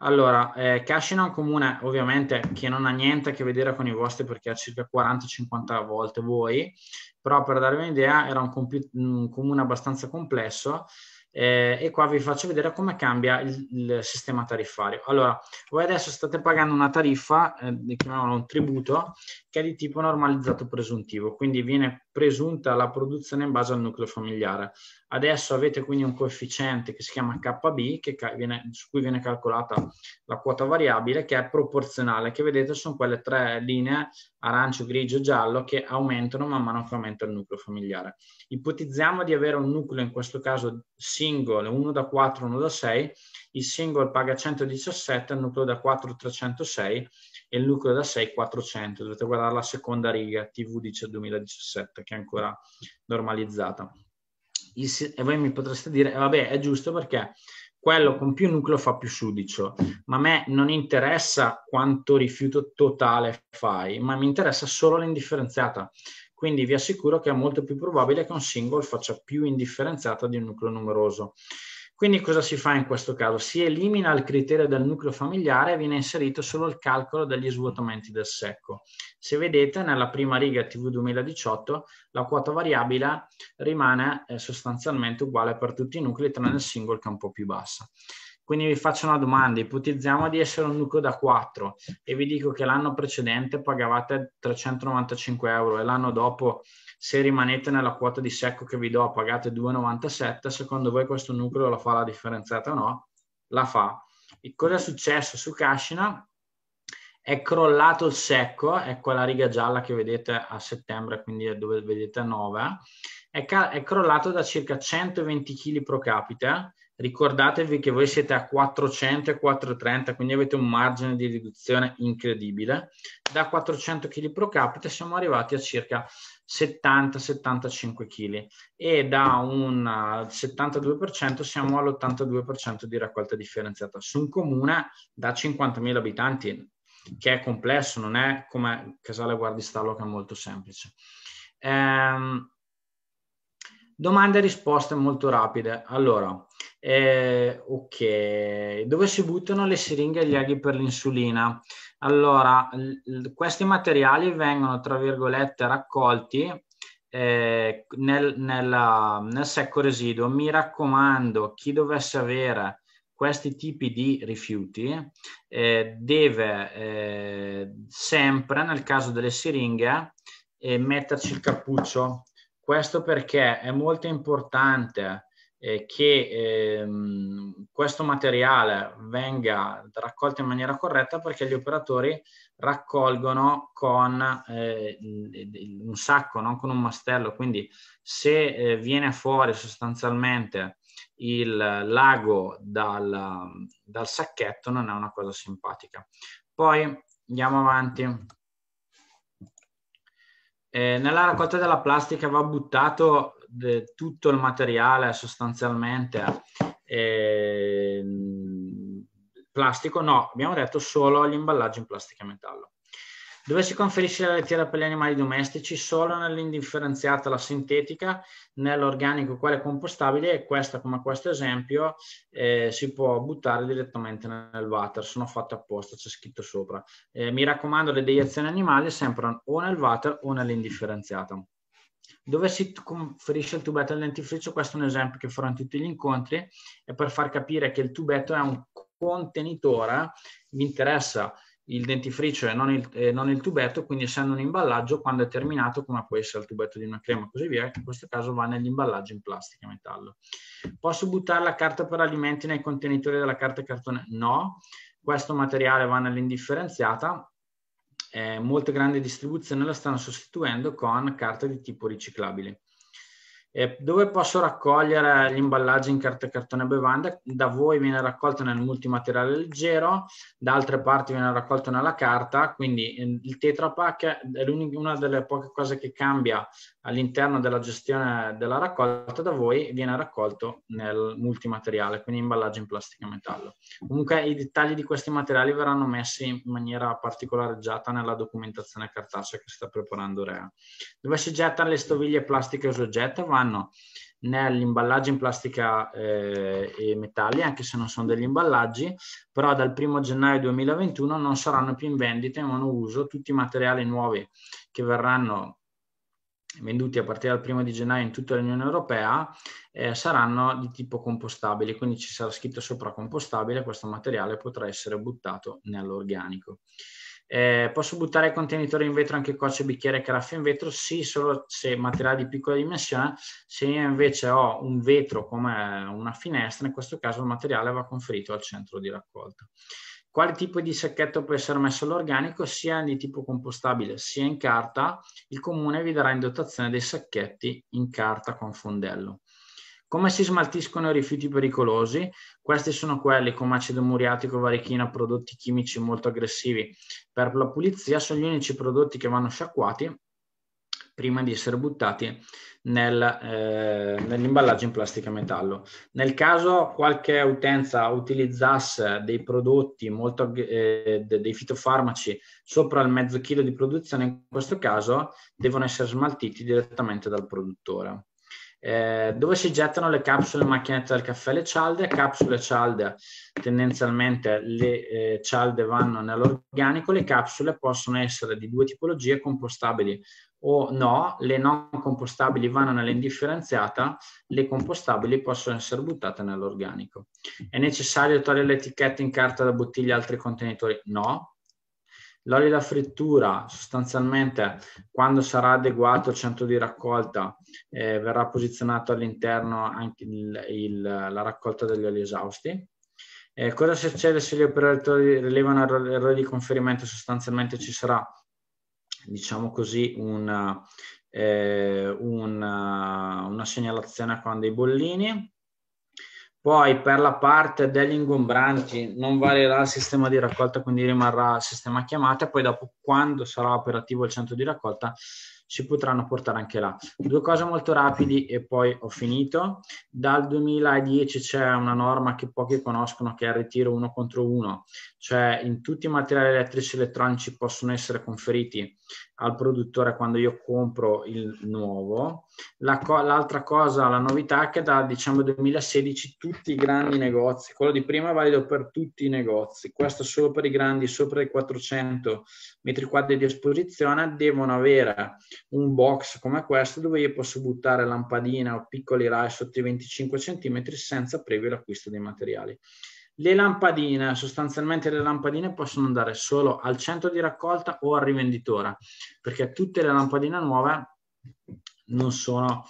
Allora, eh, cash in un comune ovviamente che non ha niente a che vedere con i vostri perché ha circa 40-50 volte voi, però per darvi un'idea era un, compi- un comune abbastanza complesso eh, e qua vi faccio vedere come cambia il, il, sistema tariffario. Allora, voi adesso state pagando una tariffa, eh, chiamiamola un tributo, che è di tipo normalizzato presuntivo, quindi viene presunta la produzione in base al nucleo familiare. Adesso avete quindi un coefficiente che si chiama KB, che viene, su cui viene calcolata la quota variabile, che è proporzionale, che vedete sono quelle tre linee arancio, grigio, giallo, che aumentano man mano che aumenta il nucleo familiare. Ipotizziamo di avere un nucleo, in questo caso single, 1 da 4, 1 da 6, il single paga 117, il nucleo da 4 306, e il nucleo da 6 400. Dovete guardare la seconda riga, TV dice 2017, che è ancora normalizzata. E voi mi potreste dire, eh, vabbè, è giusto perché quello con più nucleo fa più sudicio, ma a me non interessa quanto rifiuto totale fai, ma mi interessa solo l'indifferenziata. Quindi vi assicuro che è molto più probabile che un single faccia più indifferenziata di un nucleo numeroso. Quindi cosa si fa in questo caso? Si elimina il criterio del nucleo familiare e viene inserito solo il calcolo degli svuotamenti del secco. Se vedete nella prima riga TV 2018 la quota variabile rimane eh, sostanzialmente uguale per tutti i nuclei tranne il single che è un po' più bassa. Quindi vi faccio una domanda, ipotizziamo di essere un nucleo da 4 e vi dico che l'anno precedente pagavate 395 euro e l'anno dopo se rimanete nella quota di secco che vi do, pagate 2,97, secondo voi questo nucleo la fa la differenziata o no? La fa. E cosa è successo su Cascina? È crollato il secco, è quella riga gialla che vedete a settembre, quindi è dove vedete a 9, è, ca- è crollato da circa 120 kg pro capite, ricordatevi che voi siete a 400 e 430, quindi avete un margine di riduzione incredibile. Da 400 kg pro capite siamo arrivati a circa 70-75 kg e da un 72% eh, siamo all'82% di raccolta differenziata su un comune da 50.000 abitanti che è complesso, non è come Casale Guardi Guardistallo che è molto semplice. Ehm, domande e risposte molto rapide. Allora, eh, ok, dove si buttano le siringhe e gli aghi per l'insulina? Allora, l- questi materiali vengono, tra virgolette, raccolti eh, nel, nella, nel, secco residuo. Mi raccomando, chi dovesse avere questi tipi di rifiuti eh, deve eh, sempre, nel caso delle siringhe, eh, metterci il cappuccio. Questo perché è molto importante eh, che ehm, questo materiale venga raccolto in maniera corretta perché gli operatori raccolgono con eh, un sacco, non con un mastello, quindi se eh, viene fuori sostanzialmente il lago dal, dal sacchetto non è una cosa simpatica. Poi andiamo avanti. Eh, nella raccolta della plastica va buttato de, tutto il materiale sostanzialmente eh, plastico, no, abbiamo detto solo gli imballaggi in plastica e metallo. Dove si conferisce la lettiera per gli animali domestici? Solo nell'indifferenziata, la sintetica, nell'organico, quale compostabile, e questa, come questo esempio, eh, si può buttare direttamente nel water. Sono fatte apposta, c'è scritto sopra. Eh, mi raccomando, le deiezioni animali sempre o nel water o nell'indifferenziata. Dove si conferisce il tubetto al dentifricio, questo è un esempio che farò in tutti gli incontri, è per far capire che il tubetto è un contenitore, mi interessa il dentifricio e non il, eh, non il, tubetto, quindi essendo un imballaggio, quando è terminato, come può essere il tubetto di una crema e così via, in questo caso va nell'imballaggio in plastica e metallo. Posso buttare la carta per alimenti nei contenitori della carta e cartone? No, questo materiale va nell'indifferenziata eh, molte grandi distribuzioni la stanno sostituendo con carte di tipo riciclabile. Eh, dove posso raccogliere gli imballaggi in carta, cartone e bevanda? Da voi viene raccolto nel multimateriale leggero, da altre parti viene raccolto nella carta, quindi eh, il Tetra Pak è una delle poche cose che cambia all'interno della gestione della raccolta da voi viene raccolto nel multimateriale, quindi imballaggio in plastica e metallo. Comunque i dettagli di questi materiali verranno messi in maniera particolareggiata nella documentazione cartacea che sta preparando Rea. Dove si gettano le stoviglie plastiche usoggette vanno nell'imballaggio in plastica eh, e metalli, anche se non sono degli imballaggi, però dal 1 gennaio 2021 non saranno più in vendita e non uso tutti i materiali nuovi che verranno venduti a partire dal primo di gennaio in tutta l'Unione Europea eh, saranno di tipo compostabile, quindi ci sarà scritto sopra compostabile, questo materiale potrà essere buttato nell'organico. Eh, posso buttare contenitori in vetro anche coce, bicchiere e caraffe in vetro? Sì, solo se materiale di piccola dimensione. Se io invece ho un vetro come una finestra, in questo caso il materiale va conferito al centro di raccolta quale tipo di sacchetto può essere messo all'organico, sia di tipo compostabile sia in carta, il comune vi darà in dotazione dei sacchetti in carta con fondello. Come si smaltiscono i rifiuti pericolosi? Questi sono quelli come acido muriatico, varichina, prodotti chimici molto aggressivi per la pulizia, sono gli unici prodotti che vanno sciacquati prima di essere buttati nel, eh, nell'imballaggio in plastica metallo. Nel caso qualche utenza utilizzasse dei prodotti, molto, eh, dei fitofarmaci sopra il mezzo chilo di produzione, in questo caso devono essere smaltiti direttamente dal produttore. Eh, dove si gettano le capsule macchinette del caffè le cialde capsule cialde tendenzialmente le eh, cialde vanno nell'organico le capsule possono essere di due tipologie compostabili o no, le non compostabili vanno nell'indifferenziata, le compostabili possono essere buttate nell'organico. È necessario togliere le etichette in carta da bottiglia e altri contenitori? No. L'olio da frittura sostanzialmente quando sarà adeguato al centro di raccolta eh, verrà posizionato all'interno anche il, il, la raccolta degli oli esausti. Eh, cosa succede se gli operatori rilevano errori di conferimento? Sostanzialmente ci sarà diciamo così, una, eh, eh, una, una segnalazione con dei bollini. Poi per la parte degli ingombranti non varierà il sistema di raccolta, quindi rimarrà il sistema chiamata. Poi dopo, quando sarà operativo il centro di raccolta, si potranno portare anche là. Due cose molto rapidi e poi ho finito. Dal 2010 c'è una norma che pochi conoscono che è il ritiro uno contro uno, cioè in tutti i materiali elettrici e elettronici possono essere conferiti al produttore quando io compro il nuovo la co- l'altra cosa, la novità è che da diciamo 2016 tutti i grandi negozi, quello di prima è valido per tutti i negozi, questo solo per i grandi sopra i 400 metri quadri di esposizione, devono avere un box come questo dove io posso buttare lampadina o piccoli rai sotto i 25 cm senza previo l'acquisto dei materiali. Le lampadine, sostanzialmente le lampadine possono andare solo al centro di raccolta o al rivenditore, perché tutte le lampadine nuove non sono,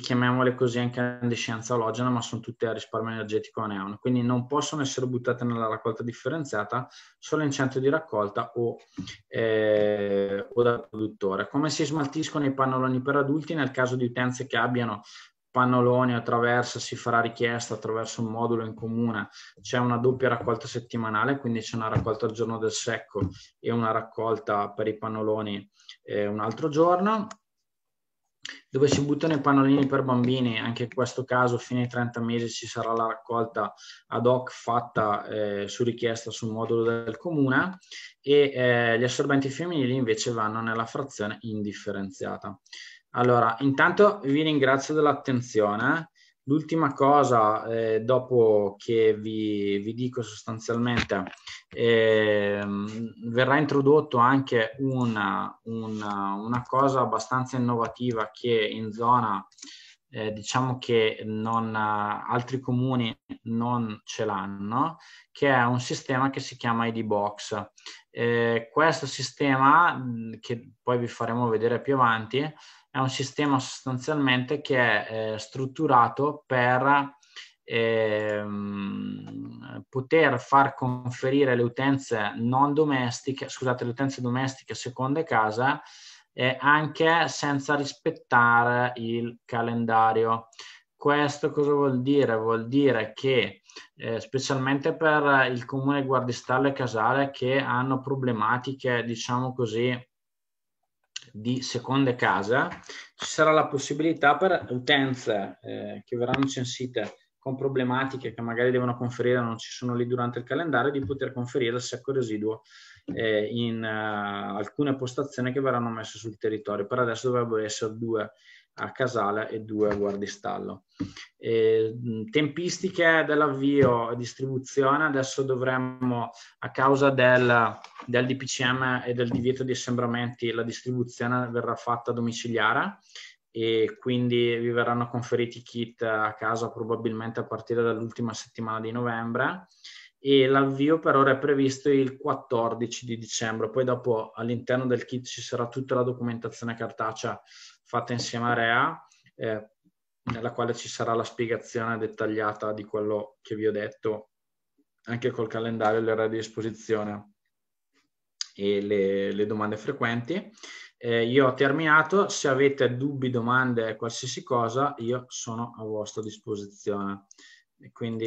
chiamiamole così, anche di scienza alogena, ma sono tutte a risparmio energetico a neon. Quindi non possono essere buttate nella raccolta differenziata, solo in centro di raccolta o, eh, o dal produttore. Come si smaltiscono i pannoloni per adulti nel caso di utenze che abbiano pannoloni o traversa si farà richiesta attraverso un modulo in comune, c'è una doppia raccolta settimanale, quindi c'è una raccolta al giorno del secco e una raccolta per i pannoloni eh, un altro giorno dove si buttano i pannolini per bambini, anche in questo caso fino ai 30 mesi ci sarà la raccolta ad hoc fatta eh, su richiesta sul modulo del comune e eh, gli assorbenti femminili invece vanno nella frazione indifferenziata. Allora, intanto vi ringrazio dell'attenzione. L'ultima cosa, eh, dopo che vi, vi dico sostanzialmente eh, verrà introdotto anche una, una, una, cosa abbastanza innovativa che in zona eh, diciamo che non, altri comuni non ce l'hanno, che è un sistema che si chiama ID Box. Eh, questo sistema, mm, che poi vi faremo vedere più avanti, è un sistema sostanzialmente che è eh, strutturato per ehm, poter far conferire le utenze non domestiche, scusate, le utenze domestiche seconde casa, eh, anche senza rispettare il calendario. Questo cosa vuol dire? Vuol dire che eh, specialmente per il comune Guardistalle Casale che hanno problematiche, diciamo così, di seconde casa, ci sarà la possibilità per utenze eh, che verranno censite con problematiche che magari devono conferire non ci sono lì durante il calendario, di poter conferire il secco residuo eh, in uh, alcune postazioni che verranno messe sul territorio. Per adesso dovrebbero essere due a Casale e due a Guardistallo. Eh, tempistiche dell'avvio e distribuzione, adesso dovremmo, a causa del, del DPCM e del divieto di assembramenti, la distribuzione verrà fatta domiciliare e quindi vi verranno conferiti kit a casa probabilmente a partire dall'ultima settimana di novembre e l'avvio per ora è previsto il 14 di dicembre, poi dopo all'interno del kit ci sarà tutta la documentazione cartacea fatta insieme a Rea, eh, nella quale ci sarà la spiegazione dettagliata di quello che vi ho detto, anche col calendario e di esposizione e le, le domande frequenti. Eh, io ho terminato, se avete dubbi, domande, qualsiasi cosa, io sono a vostra disposizione. E quindi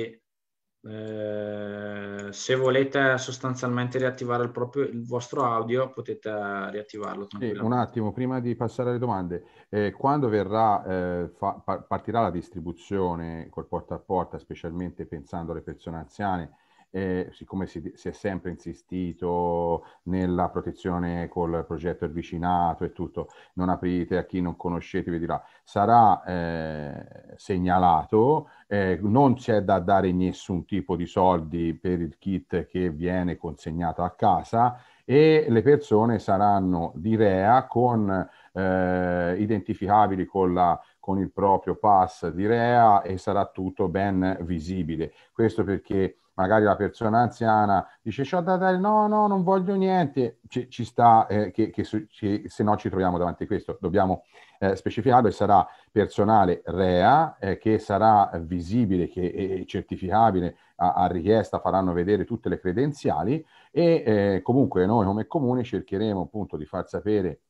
eh, se volete sostanzialmente riattivare il, proprio, il, vostro audio potete riattivarlo. Sì, un attimo, prima di passare alle domande, eh, quando verrà, eh, fa, partirà la distribuzione col porta a porta, specialmente pensando alle persone anziane, eh, siccome si, si, è sempre insistito nella protezione col progetto avvicinato e tutto, non aprite a chi non conoscete, vi dirà, sarà eh, segnalato, eh, non c'è da dare nessun tipo di soldi per il kit che viene consegnato a casa e le persone saranno di rea con, eh, identificabili con la con il proprio pass di REA e sarà tutto ben visibile. Questo perché magari la persona anziana dice ciò da dare, no, no, non voglio niente, ci, ci sta eh, che, che, che, se no ci troviamo davanti a questo, dobbiamo eh, specificarlo e sarà personale rea eh, che sarà visibile che, e certificabile a, a, richiesta, faranno vedere tutte le credenziali e eh, comunque noi come comune cercheremo appunto di far sapere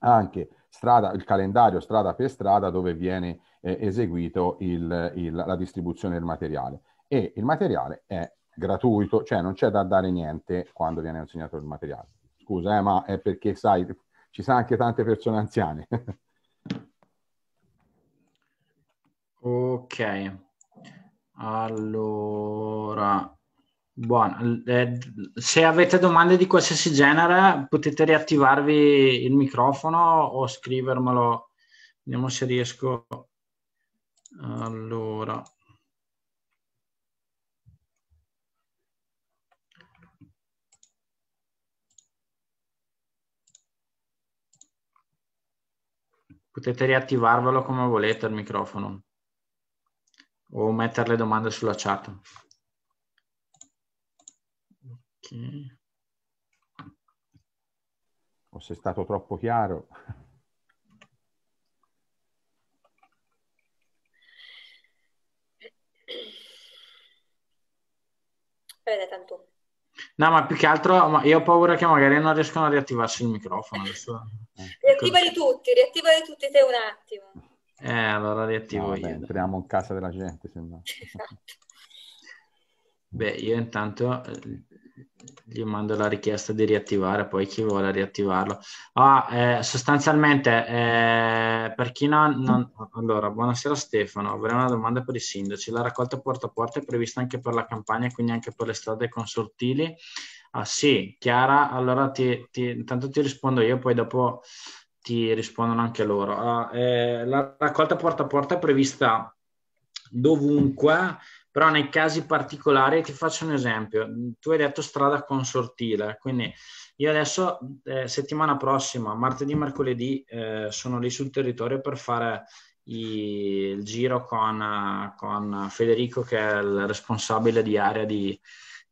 anche strada, il calendario strada per strada dove viene eh, eseguito il, il, la distribuzione del materiale e il materiale è gratuito, cioè non c'è da dare niente quando viene consegnato il materiale. Scusa, eh, ma è perché sai, ci sono anche tante persone anziane. ok, allora, buono. Eh, se avete domande di qualsiasi genere potete riattivarvi il microfono o scrivermelo. Vediamo se riesco. Allora. Potete riattivarvelo come volete il microfono o mettere le domande sulla chat. Okay. O se è stato troppo chiaro. Bene, tanto No, ma più che altro io ho paura che magari non riescano a riattivarsi il microfono. Adesso. Eh, riattivali tutti, riattivali tutti te un attimo. Eh, allora riattivo no, io. entriamo in casa della gente, se no. Esatto. Beh, io intanto eh, gli mando la richiesta di riattivare, poi chi vuole riattivarlo. Ah, eh, sostanzialmente, eh, per chi non, non, Allora, buonasera Stefano, avrei una domanda per i sindaci. La raccolta porta a porta è prevista anche per la campagna, quindi anche per le strade consortili? Ah sì, Chiara, allora ti, ti, intanto ti rispondo io, poi dopo ti rispondono anche loro. Ah, eh, la raccolta porta a porta è prevista dovunque però nei casi particolari ti faccio un esempio, tu hai detto strada consortile, quindi io adesso eh, settimana prossima, martedì, mercoledì, eh, sono lì sul territorio per fare i, il giro con, eh, con Federico che è il responsabile di area di,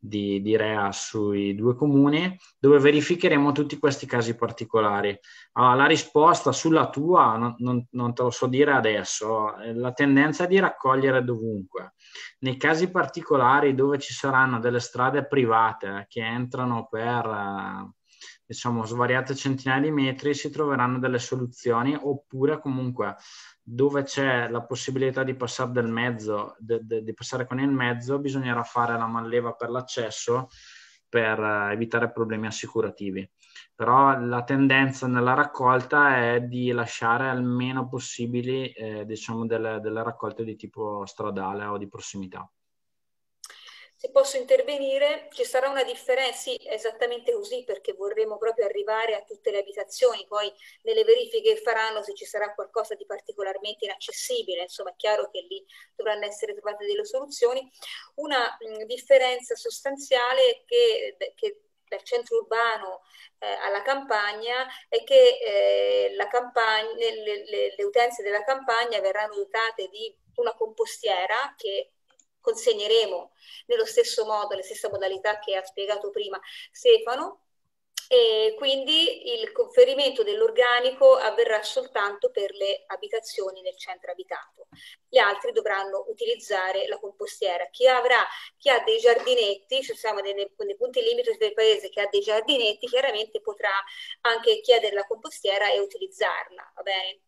di, di, REA sui due comuni, dove verificheremo tutti questi casi particolari. Allora, ah, la risposta sulla tua non, non, non, te lo so dire adesso, eh, la tendenza è di raccogliere dovunque. Nei casi particolari dove ci saranno delle strade private eh, che entrano per eh, diciamo, svariate centinaia di metri, si troveranno delle soluzioni oppure comunque dove c'è la possibilità di passare del mezzo, de, de, di passare con il mezzo, bisognerà fare la manleva per l'accesso per eh, evitare problemi assicurativi. Però la tendenza nella raccolta è di lasciare almeno possibili eh, diciamo delle, delle raccolte di tipo stradale o di prossimità se posso intervenire, ci sarà una differenza, sì, esattamente così, perché vorremmo proprio arrivare a tutte le abitazioni, poi nelle verifiche che faranno se ci sarà qualcosa di particolarmente inaccessibile, insomma è chiaro che lì dovranno essere trovate delle soluzioni. Una mh, differenza sostanziale che, che dal centro urbano eh, alla campagna è che eh, campagna, le, le, le utenze della campagna verranno dotate di una compostiera che consegneremo nello stesso modo, le stesse modalità che ha spiegato prima Stefano, e quindi il conferimento dell'organico avverrà soltanto per le abitazioni nel centro abitato. Gli altri dovranno utilizzare la compostiera. Chi, avrà, chi ha dei giardinetti, cioè siamo nei, nei punti limite del paese che ha dei giardinetti, chiaramente potrà anche chiedere la compostiera e utilizzarla, va bene?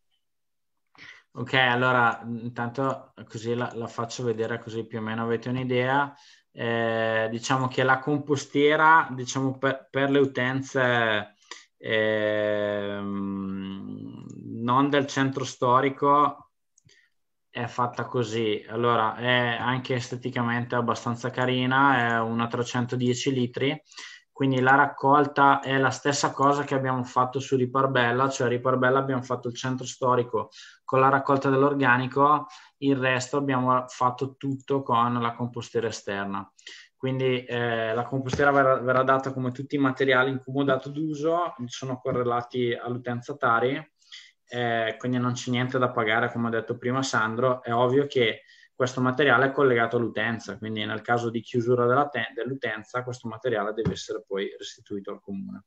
Ok, allora intanto così la, la, faccio vedere così più o meno avete un'idea. Eh, diciamo che la compostiera, diciamo per, per le utenze eh, non del centro storico, è fatta così. Allora, è anche esteticamente abbastanza carina, è una 310 litri quindi la raccolta è la stessa cosa che abbiamo fatto su Riparbella, cioè a Riparbella abbiamo fatto il centro storico con la raccolta dell'organico, il resto abbiamo fatto tutto con la compostiera esterna. Quindi eh, la compostiera verrà, verrà, data come tutti i materiali in comodato d'uso, sono correlati all'utenza Tari, eh, quindi non c'è niente da pagare, come ha detto prima Sandro, è ovvio che questo materiale è collegato all'utenza, quindi nel caso di chiusura dell'utenza questo materiale deve essere poi restituito al comune.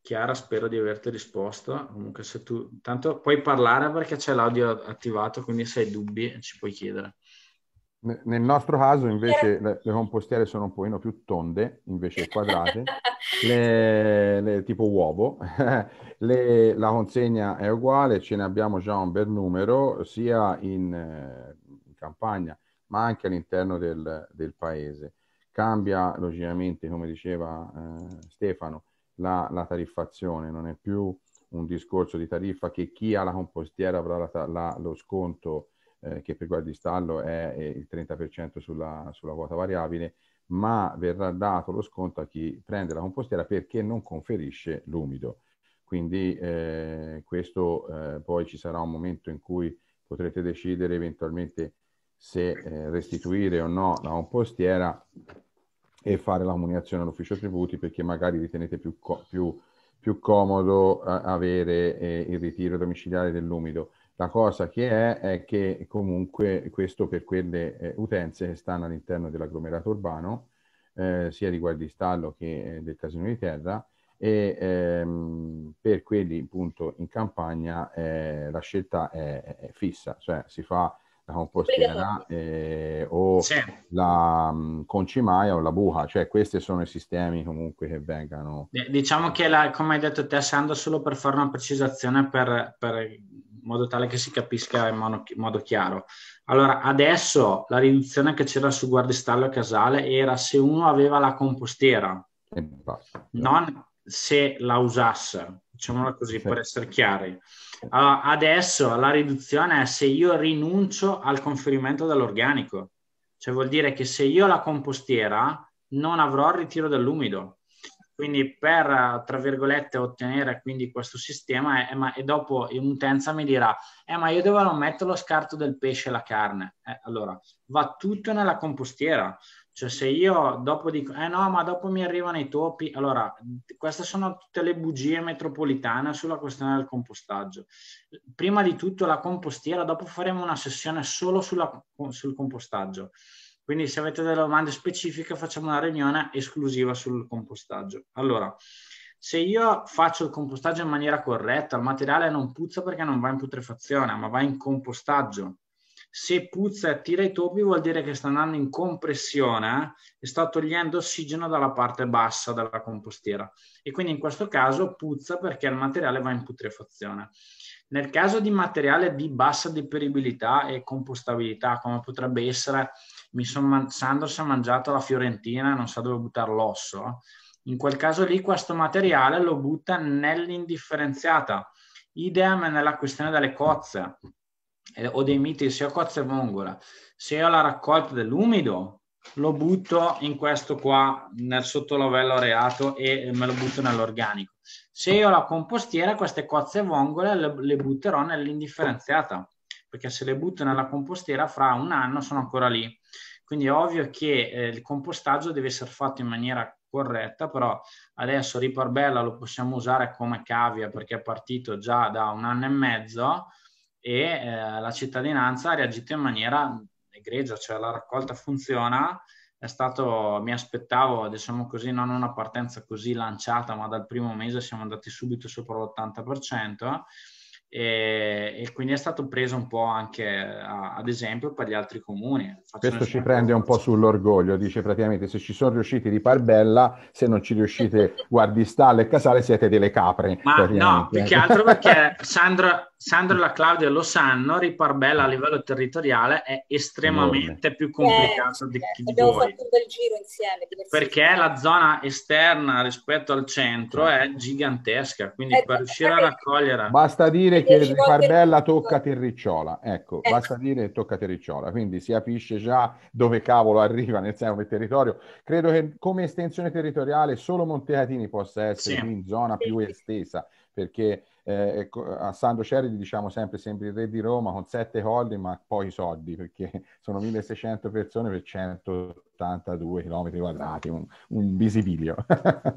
Chiara, spero di averti risposto. Comunque se tu... Tanto puoi parlare perché c'è l'audio attivato, quindi se hai dubbi ci puoi chiedere. Nel nostro caso invece eh. le, le, compostiere sono un pochino più tonde invece quadrate, le, le, tipo uovo, la consegna è uguale, ce ne abbiamo già un bel numero sia in, eh, in campagna ma anche all'interno del, del, paese. Cambia logicamente, come diceva eh, Stefano, la, la, tariffazione, non è più un discorso di tariffa che chi ha la compostiera avrà la, la, lo sconto eh, che per guardia di stallo è, è il 30% sulla, sulla quota variabile, ma verrà dato lo sconto a chi prende la compostiera perché non conferisce l'umido. Quindi eh, questo eh, poi ci sarà un momento in cui potrete decidere eventualmente se eh, restituire o no la compostiera e fare la comunicazione all'ufficio tributi perché magari ritenete più, co- più, più comodo eh, avere eh, il ritiro domiciliare dell'umido la cosa che è è che comunque questo per quelle eh, utenze che stanno all'interno dell'agglomerato urbano, eh, sia di Guardistallo che eh, del Casino di Terra, e ehm, per quelli appunto in campagna eh, la scelta è, è, fissa, cioè si fa la compostiera eh, o sì. la mh, mm, concimaia o la buca, cioè questi sono i sistemi comunque che vengano. Diciamo che, la, come hai detto te Sando, solo per fare una precisazione per, per in modo tale che si capisca in modo, in modo chiaro. Allora, adesso la riduzione che c'era su guardistallo e casale era se uno aveva la compostiera, non se la usasse, diciamola così per essere chiari. Allora, adesso la riduzione è se io rinuncio al conferimento dell'organico, cioè vuol dire che se io ho la compostiera non avrò il ritiro dell'umido quindi per, tra virgolette, ottenere quindi questo sistema eh, ma, e dopo un'utenza mi dirà, eh ma io dove lo metto lo scarto del pesce e la carne? Eh, allora, va tutto nella compostiera. Cioè se io dopo dico, eh no, ma dopo mi arrivano i topi, allora queste sono tutte le bugie metropolitane sulla questione del compostaggio. Prima di tutto la compostiera, dopo faremo una sessione solo sulla, sul compostaggio. Quindi se avete delle domande specifiche facciamo una riunione esclusiva sul compostaggio. Allora, se io faccio il compostaggio in maniera corretta, il materiale non puzza perché non va in putrefazione, ma va in compostaggio. Se puzza e attira i topi vuol dire che sta andando in compressione e sta togliendo ossigeno dalla parte bassa della compostiera. E quindi in questo caso puzza perché il materiale va in putrefazione. Nel caso di materiale di bassa deperibilità e compostabilità, come potrebbe essere mi son man- Sandro si è mangiato la Fiorentina e non sa dove buttare l'osso, in quel caso lì questo materiale lo butta nell'indifferenziata. Idem nella questione delle cozze eh, o dei miti, se ho cozze vongole, se ho la raccolta dell'umido, lo butto in questo qua, nel sottolovello areato e me lo butto nell'organico. Se io ho la compostiera, queste cozze vongole le, le butterò nell'indifferenziata perché se le butto nella compostiera fra un anno sono ancora lì. Quindi è ovvio che eh, il compostaggio deve essere fatto in maniera corretta, però adesso Riparbella lo possiamo usare come cavia perché è partito già da un anno e mezzo e eh, la cittadinanza ha reagito in maniera egregia, cioè la raccolta funziona, è stato, mi aspettavo, diciamo così, non una partenza così lanciata, ma dal primo mese siamo andati subito sopra l'80% e, e, quindi è stato preso un po' anche a, ad esempio per gli altri comuni. Faccio Questo ci prende un po' sull'orgoglio, dice praticamente se ci sono riusciti di par bella, se non ci riuscite Guardistalla e Casale siete delle capre. Ma no, più che altro perché Sandra, Sandro e la Claudia lo sanno, Riparbella a livello territoriale è estremamente Buone. più complicato eh, di, eh, di abbiamo voi. Abbiamo fatto un bel giro insieme. Perché la zona esterna rispetto al centro è gigantesca, quindi eh, per riuscire a raccogliere... Basta dire che Riparbella tocca Terricciola, ecco, eh. basta dire che tocca Terricciola, quindi si capisce già dove cavolo arriva nel senso territorio. Credo che come estensione territoriale solo Montecatini possa essere sì. in zona più estesa, perché eh, a Sandro Ceredi diciamo sempre sembri il re di Roma con sette colli, ma poi i soldi perché sono 1600 persone per 182 km quadrati, un, un visibilio.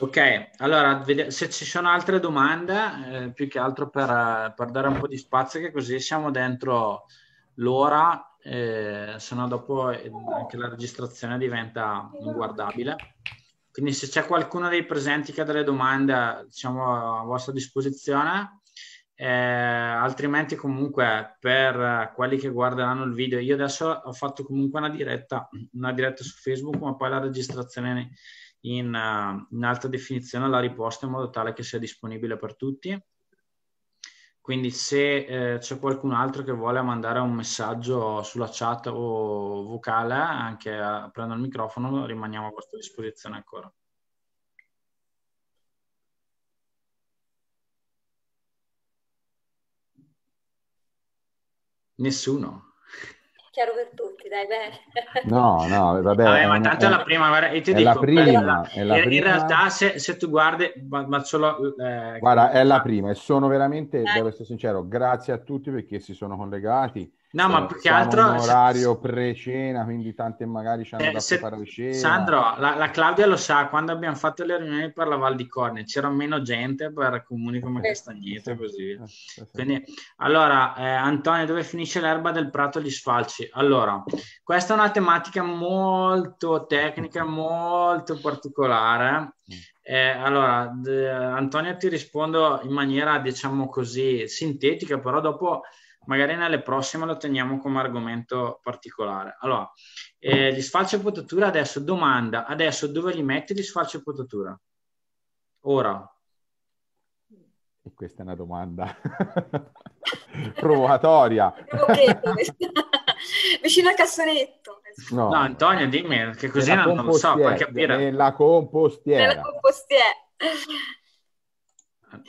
ok, allora se ci sono altre domande, eh, più che altro per, per, dare un po' di spazio che così siamo dentro l'ora, eh, se no dopo eh, anche la registrazione diventa inguardabile. Quindi se c'è qualcuno dei presenti che ha delle domande, diciamo a vostra disposizione. Eh, altrimenti comunque per quelli che guarderanno il video, io adesso ho fatto comunque una diretta, una diretta su Facebook, ma poi la registrazione in, in alta definizione la riposto in modo tale che sia disponibile per tutti. Quindi se eh, c'è qualcun altro che vuole mandare un messaggio sulla chat o vocale, anche a, aprendo il microfono, rimaniamo a vostra disposizione ancora. Nessuno chiaro per tutti, dai, beh. No, no, vabbè. vabbè ma tanto è, è la prima, guarda, io ti è dico, la prima, è la in, prima. realtà se, se, tu guardi, ma, ma solo... Eh, guarda, è la ah. prima e sono veramente, eh. devo essere sincero, grazie a tutti perché si sono collegati No, ma cioè, più che altro... Un orario pre-cena, quindi tante magari ci hanno eh, da se... preparare cena. Sandro, la, la, Claudia lo sa, quando abbiamo fatto le riunioni per la Val di Corne c'era meno gente per comuni come Castagneto e così via. Eh, quindi, allora, eh, Antonio, dove finisce l'erba del prato gli sfalci? Allora, questa è una tematica molto tecnica, molto particolare. Mm. Eh, allora, d- Antonio ti rispondo in maniera, diciamo così, sintetica, però dopo magari nelle prossime lo teniamo come argomento particolare. Allora, eh, gli sfalci e potatura, adesso domanda, adesso dove li metti gli sfalci e potatura? Ora. E questa è una domanda provatoria. Vicino al cassonetto. No, no Antonio, dimmi, che così non lo so, per capire. Nella compostiera. Nella compostiera.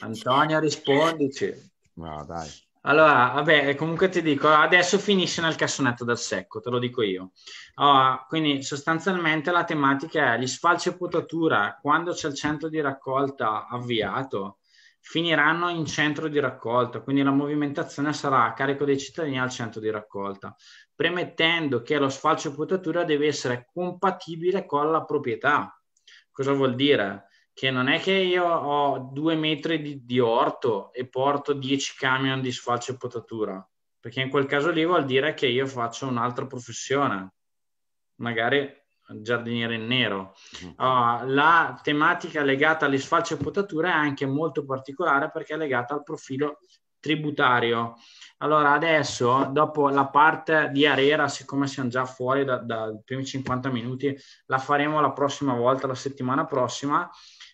Antonio, rispondici. No, dai. Allora, vabbè, eh, comunque ti dico, adesso finisce nel cassonetto del secco, te lo dico io. Allora, quindi sostanzialmente la tematica è gli sfalci e potatura, quando c'è il centro di raccolta avviato, finiranno in centro di raccolta, quindi la movimentazione sarà a carico dei cittadini al centro di raccolta, premettendo che lo sfalcio e potatura deve essere compatibile con la proprietà. Cosa vuol dire? che non è che io ho due metri di, di orto e porto 10 camion di sfalcio e potatura, perché in quel caso lì vuol dire che io faccio un'altra professione, magari giardiniere in nero. Uh, la tematica legata alle sfalce e potatura è anche molto particolare perché è legata al profilo tributario. Allora, adesso, dopo la parte di Arera, siccome siamo già fuori dai da primi 50 minuti, la faremo la prossima volta, la settimana prossima,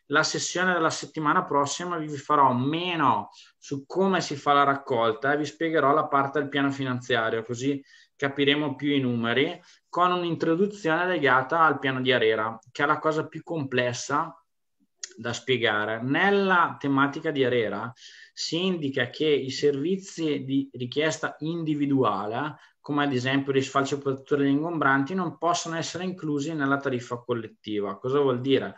la sessione della settimana prossima vi farò meno su come si fa la raccolta e vi spiegherò la parte del piano finanziario, così capiremo più i numeri, con un'introduzione legata al piano di Arera, che è la cosa più complessa da spiegare. Nella tematica di Arera si indica che i servizi di richiesta individuale, come ad esempio il risfalcio protettore degli ingombranti, non possono essere inclusi nella tariffa collettiva. Cosa vuol dire?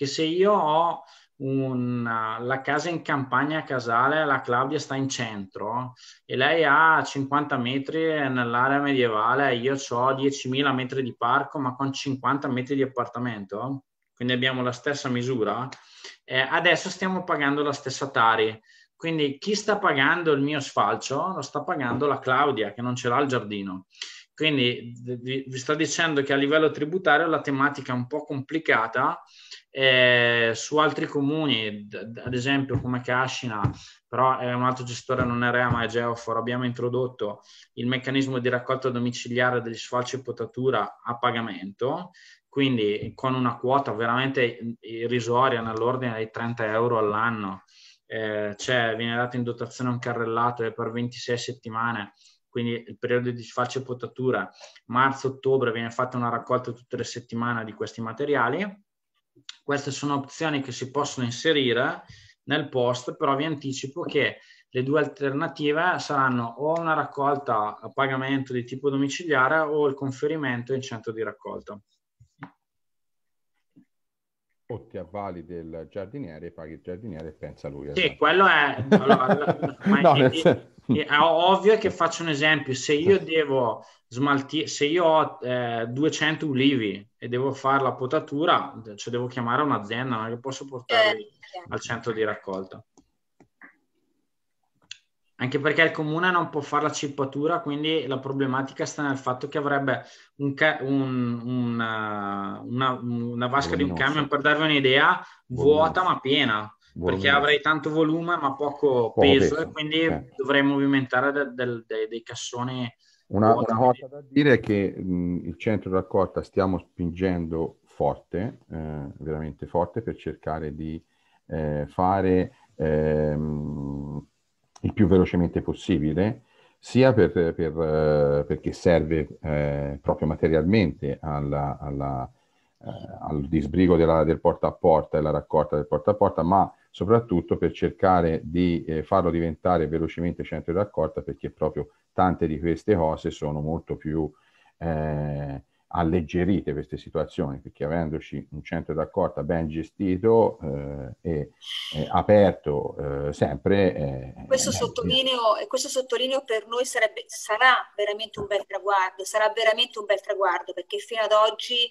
che se io ho una, la casa in campagna casale, la Claudia sta in centro e lei ha 50 metri nell'area medievale, io ho 10.000 metri di parco ma con 50 metri di appartamento, quindi abbiamo la stessa misura, eh, adesso stiamo pagando la stessa Tari. Quindi chi sta pagando il mio sfalcio lo sta pagando la Claudia che non ce l'ha il giardino. Quindi vi, vi sto dicendo che a livello tributario la tematica è un po' complicata eh, su altri comuni, ad esempio come Cascina, però è un altro gestore, non è Rema, è Geofor, abbiamo introdotto il meccanismo di raccolta domiciliare degli sfalci e potatura a pagamento, quindi con una quota veramente irrisoria nell'ordine dei 30 euro all'anno. Eh, cioè, viene dato in dotazione un carrellato e per 26 settimane quindi il periodo di sfalcio e potatura, marzo-ottobre viene fatta una raccolta tutte le settimane di questi materiali queste sono opzioni che si possono inserire nel post, però vi anticipo che le due alternative saranno o una raccolta a pagamento di tipo domiciliare o il conferimento in centro di raccolta o ti avvali del giardiniere, paghi il giardiniere e pensa lui. Sì, esatto. quello è, allora, no, è, è, è, ovvio che faccio un esempio, se io devo smaltire, se io ho eh, 200 ulivi e devo fare la potatura, cioè devo chiamare un'azienda, non è che posso portarli eh, al centro di raccolta anche perché il comune non può fare la cippatura, quindi la problematica sta nel fatto che avrebbe un ca- un, una, eh, una, una, vasca Buongiorno. di un camion, per darvi un'idea, Buongiorno. vuota ma piena, Buongiorno. perché avrei tanto volume ma poco, poco peso, peso, e quindi eh. dovrei movimentare del, del, dei, dei, cassoni. Una, una cosa da dire è che mh, il centro raccolta stiamo spingendo forte, eh, veramente forte, per cercare di eh, fare... Ehm, il più velocemente possibile, sia per, per, eh, perché serve eh, proprio materialmente alla, alla, eh, al disbrigo della, del porta a porta e la raccolta del porta a porta, ma soprattutto per cercare di eh, farlo diventare velocemente centro di raccolta perché proprio tante di queste cose sono molto più eh, alleggerite queste situazioni, perché avendoci un centro d'accorta ben gestito eh, e, e aperto eh, sempre... Eh, eh questo, sottolineo, questo sottolineo per noi sarebbe, sarà veramente un bel traguardo, sarà veramente un bel traguardo, perché fino ad oggi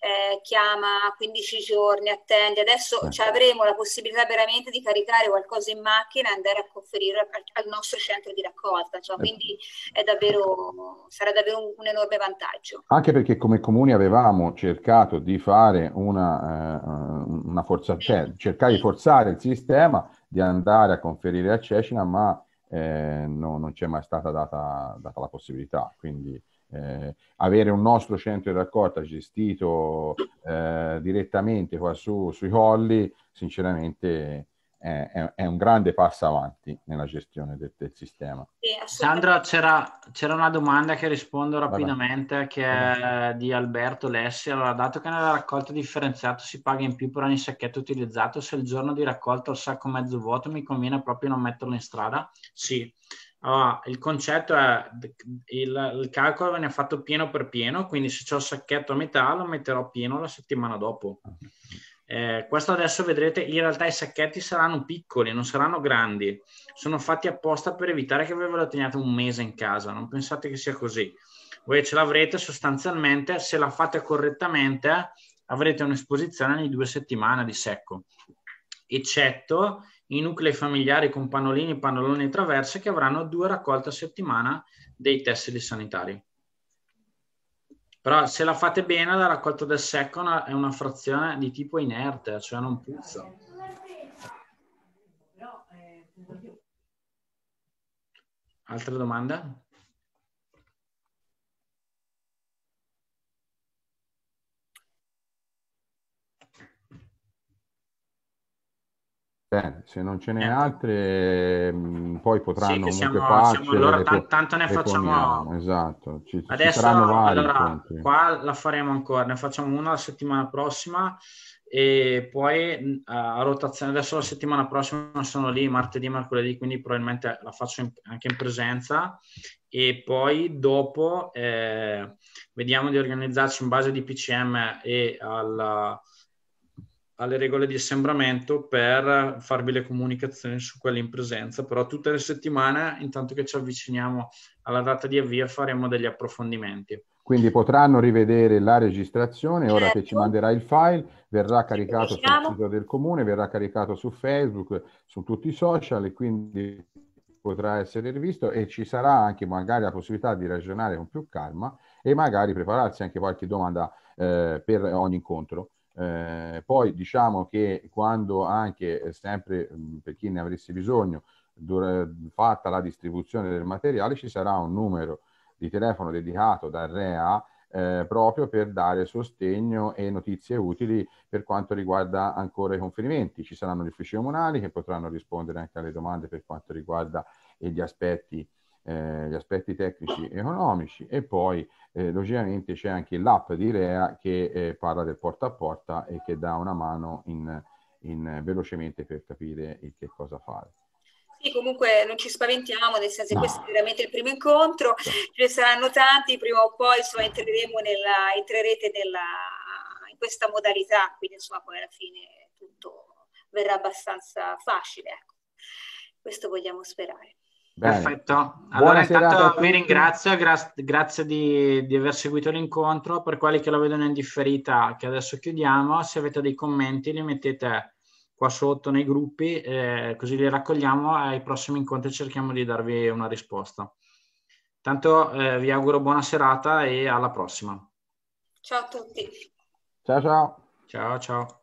eh, chiama 15 giorni, attende. Adesso cioè, avremo la possibilità veramente di caricare qualcosa in macchina e andare a conferire al, nostro centro di raccolta. Cioè, eh. quindi davvero, sarà davvero un, un, enorme vantaggio. Anche perché come comuni avevamo cercato di fare una, eh, una forza, cioè, cercare di forzare il sistema di andare a conferire a Cecina, ma eh, no, non c'è mai stata data, data la possibilità. Quindi eh, avere un nostro centro di raccolta gestito eh, direttamente qua su, sui colli, sinceramente è, è, un grande passo avanti nella gestione del, del sistema. Sandra, c'era, c'era, una domanda che rispondo rapidamente Vabbè. che è di Alberto Lessi. Allora, dato che nella raccolta differenziata si paga in più per ogni sacchetto utilizzato, se il giorno di raccolta il sacco mezzo vuoto mi conviene proprio non metterlo in strada? Sì. Allora, ah, il concetto è il, il calcolo viene fatto pieno per pieno, quindi se ho il sacchetto a metà lo metterò pieno la settimana dopo. Eh, questo adesso vedrete, in realtà i sacchetti saranno piccoli, non saranno grandi, sono fatti apposta per evitare che ve lo teniate un mese in casa, non pensate che sia così. Voi ce l'avrete sostanzialmente, se la fate correttamente, avrete un'esposizione ogni due settimane di secco, eccetto i nuclei familiari con pannolini, pannoloni e traverse che avranno due raccolte a settimana dei tessili sanitari. Però se la fate bene, la raccolta del secco è una frazione di tipo inerte, cioè non puzza. Eh, Altre domande? Bene, se non ce n'è eh. altre, mm, poi potranno sì, siamo, siamo, allora, t- tanto ne facciamo. Esatto, ci, Adesso, ci allora, qua la faremo ancora, ne facciamo una la settimana prossima e poi mm, a rotazione. Adesso la settimana prossima sono lì martedì, mercoledì, quindi probabilmente la faccio in, anche in presenza e poi dopo eh, vediamo di organizzarci in base di PCM e alla alle regole di assembramento per farvi le comunicazioni su quelle in presenza, però tutte le settimane, intanto che ci avviciniamo alla data di avvio, faremo degli approfondimenti. Quindi potranno rivedere la registrazione certo. ora che ci certo. manderà il file, verrà caricato sul sito del comune, verrà caricato su Facebook, su tutti i social e quindi potrà essere rivisto e ci sarà anche magari la possibilità di ragionare con più calma e magari prepararsi anche qualche domanda eh, per ogni incontro. Eh, poi diciamo che quando anche, eh, sempre mh, mm, per chi ne avesse bisogno, dur- fatta la distribuzione del materiale, ci sarà un numero di telefono dedicato dal REA eh, proprio per dare sostegno e notizie utili per quanto riguarda ancora i conferimenti. Ci saranno gli uffici comunali che potranno rispondere anche alle domande per quanto riguarda eh, gli aspetti eh, gli aspetti tecnici e economici e poi eh, logicamente c'è anche l'app di Rea che eh, parla del porta a porta e che dà una mano in, in, velocemente per capire il che cosa fare. Sì, comunque non ci spaventiamo, nel senso che no. questo è veramente il primo incontro, ce ne saranno tanti, prima o poi insomma, entreremo nella, entrerete nella, in questa modalità, quindi insomma poi alla fine tutto verrà abbastanza facile. Ecco. Questo vogliamo sperare. Bene. Perfetto, allora Buona intanto vi ringrazio, gra- grazie di, di, aver seguito l'incontro, per quelli che lo vedono in differita che adesso chiudiamo, se avete dei commenti li mettete qua sotto nei gruppi, eh, così li raccogliamo e ai prossimi incontri cerchiamo di darvi una risposta. Tanto eh, vi auguro buona serata e alla prossima. Ciao a tutti. Ciao ciao. Ciao ciao.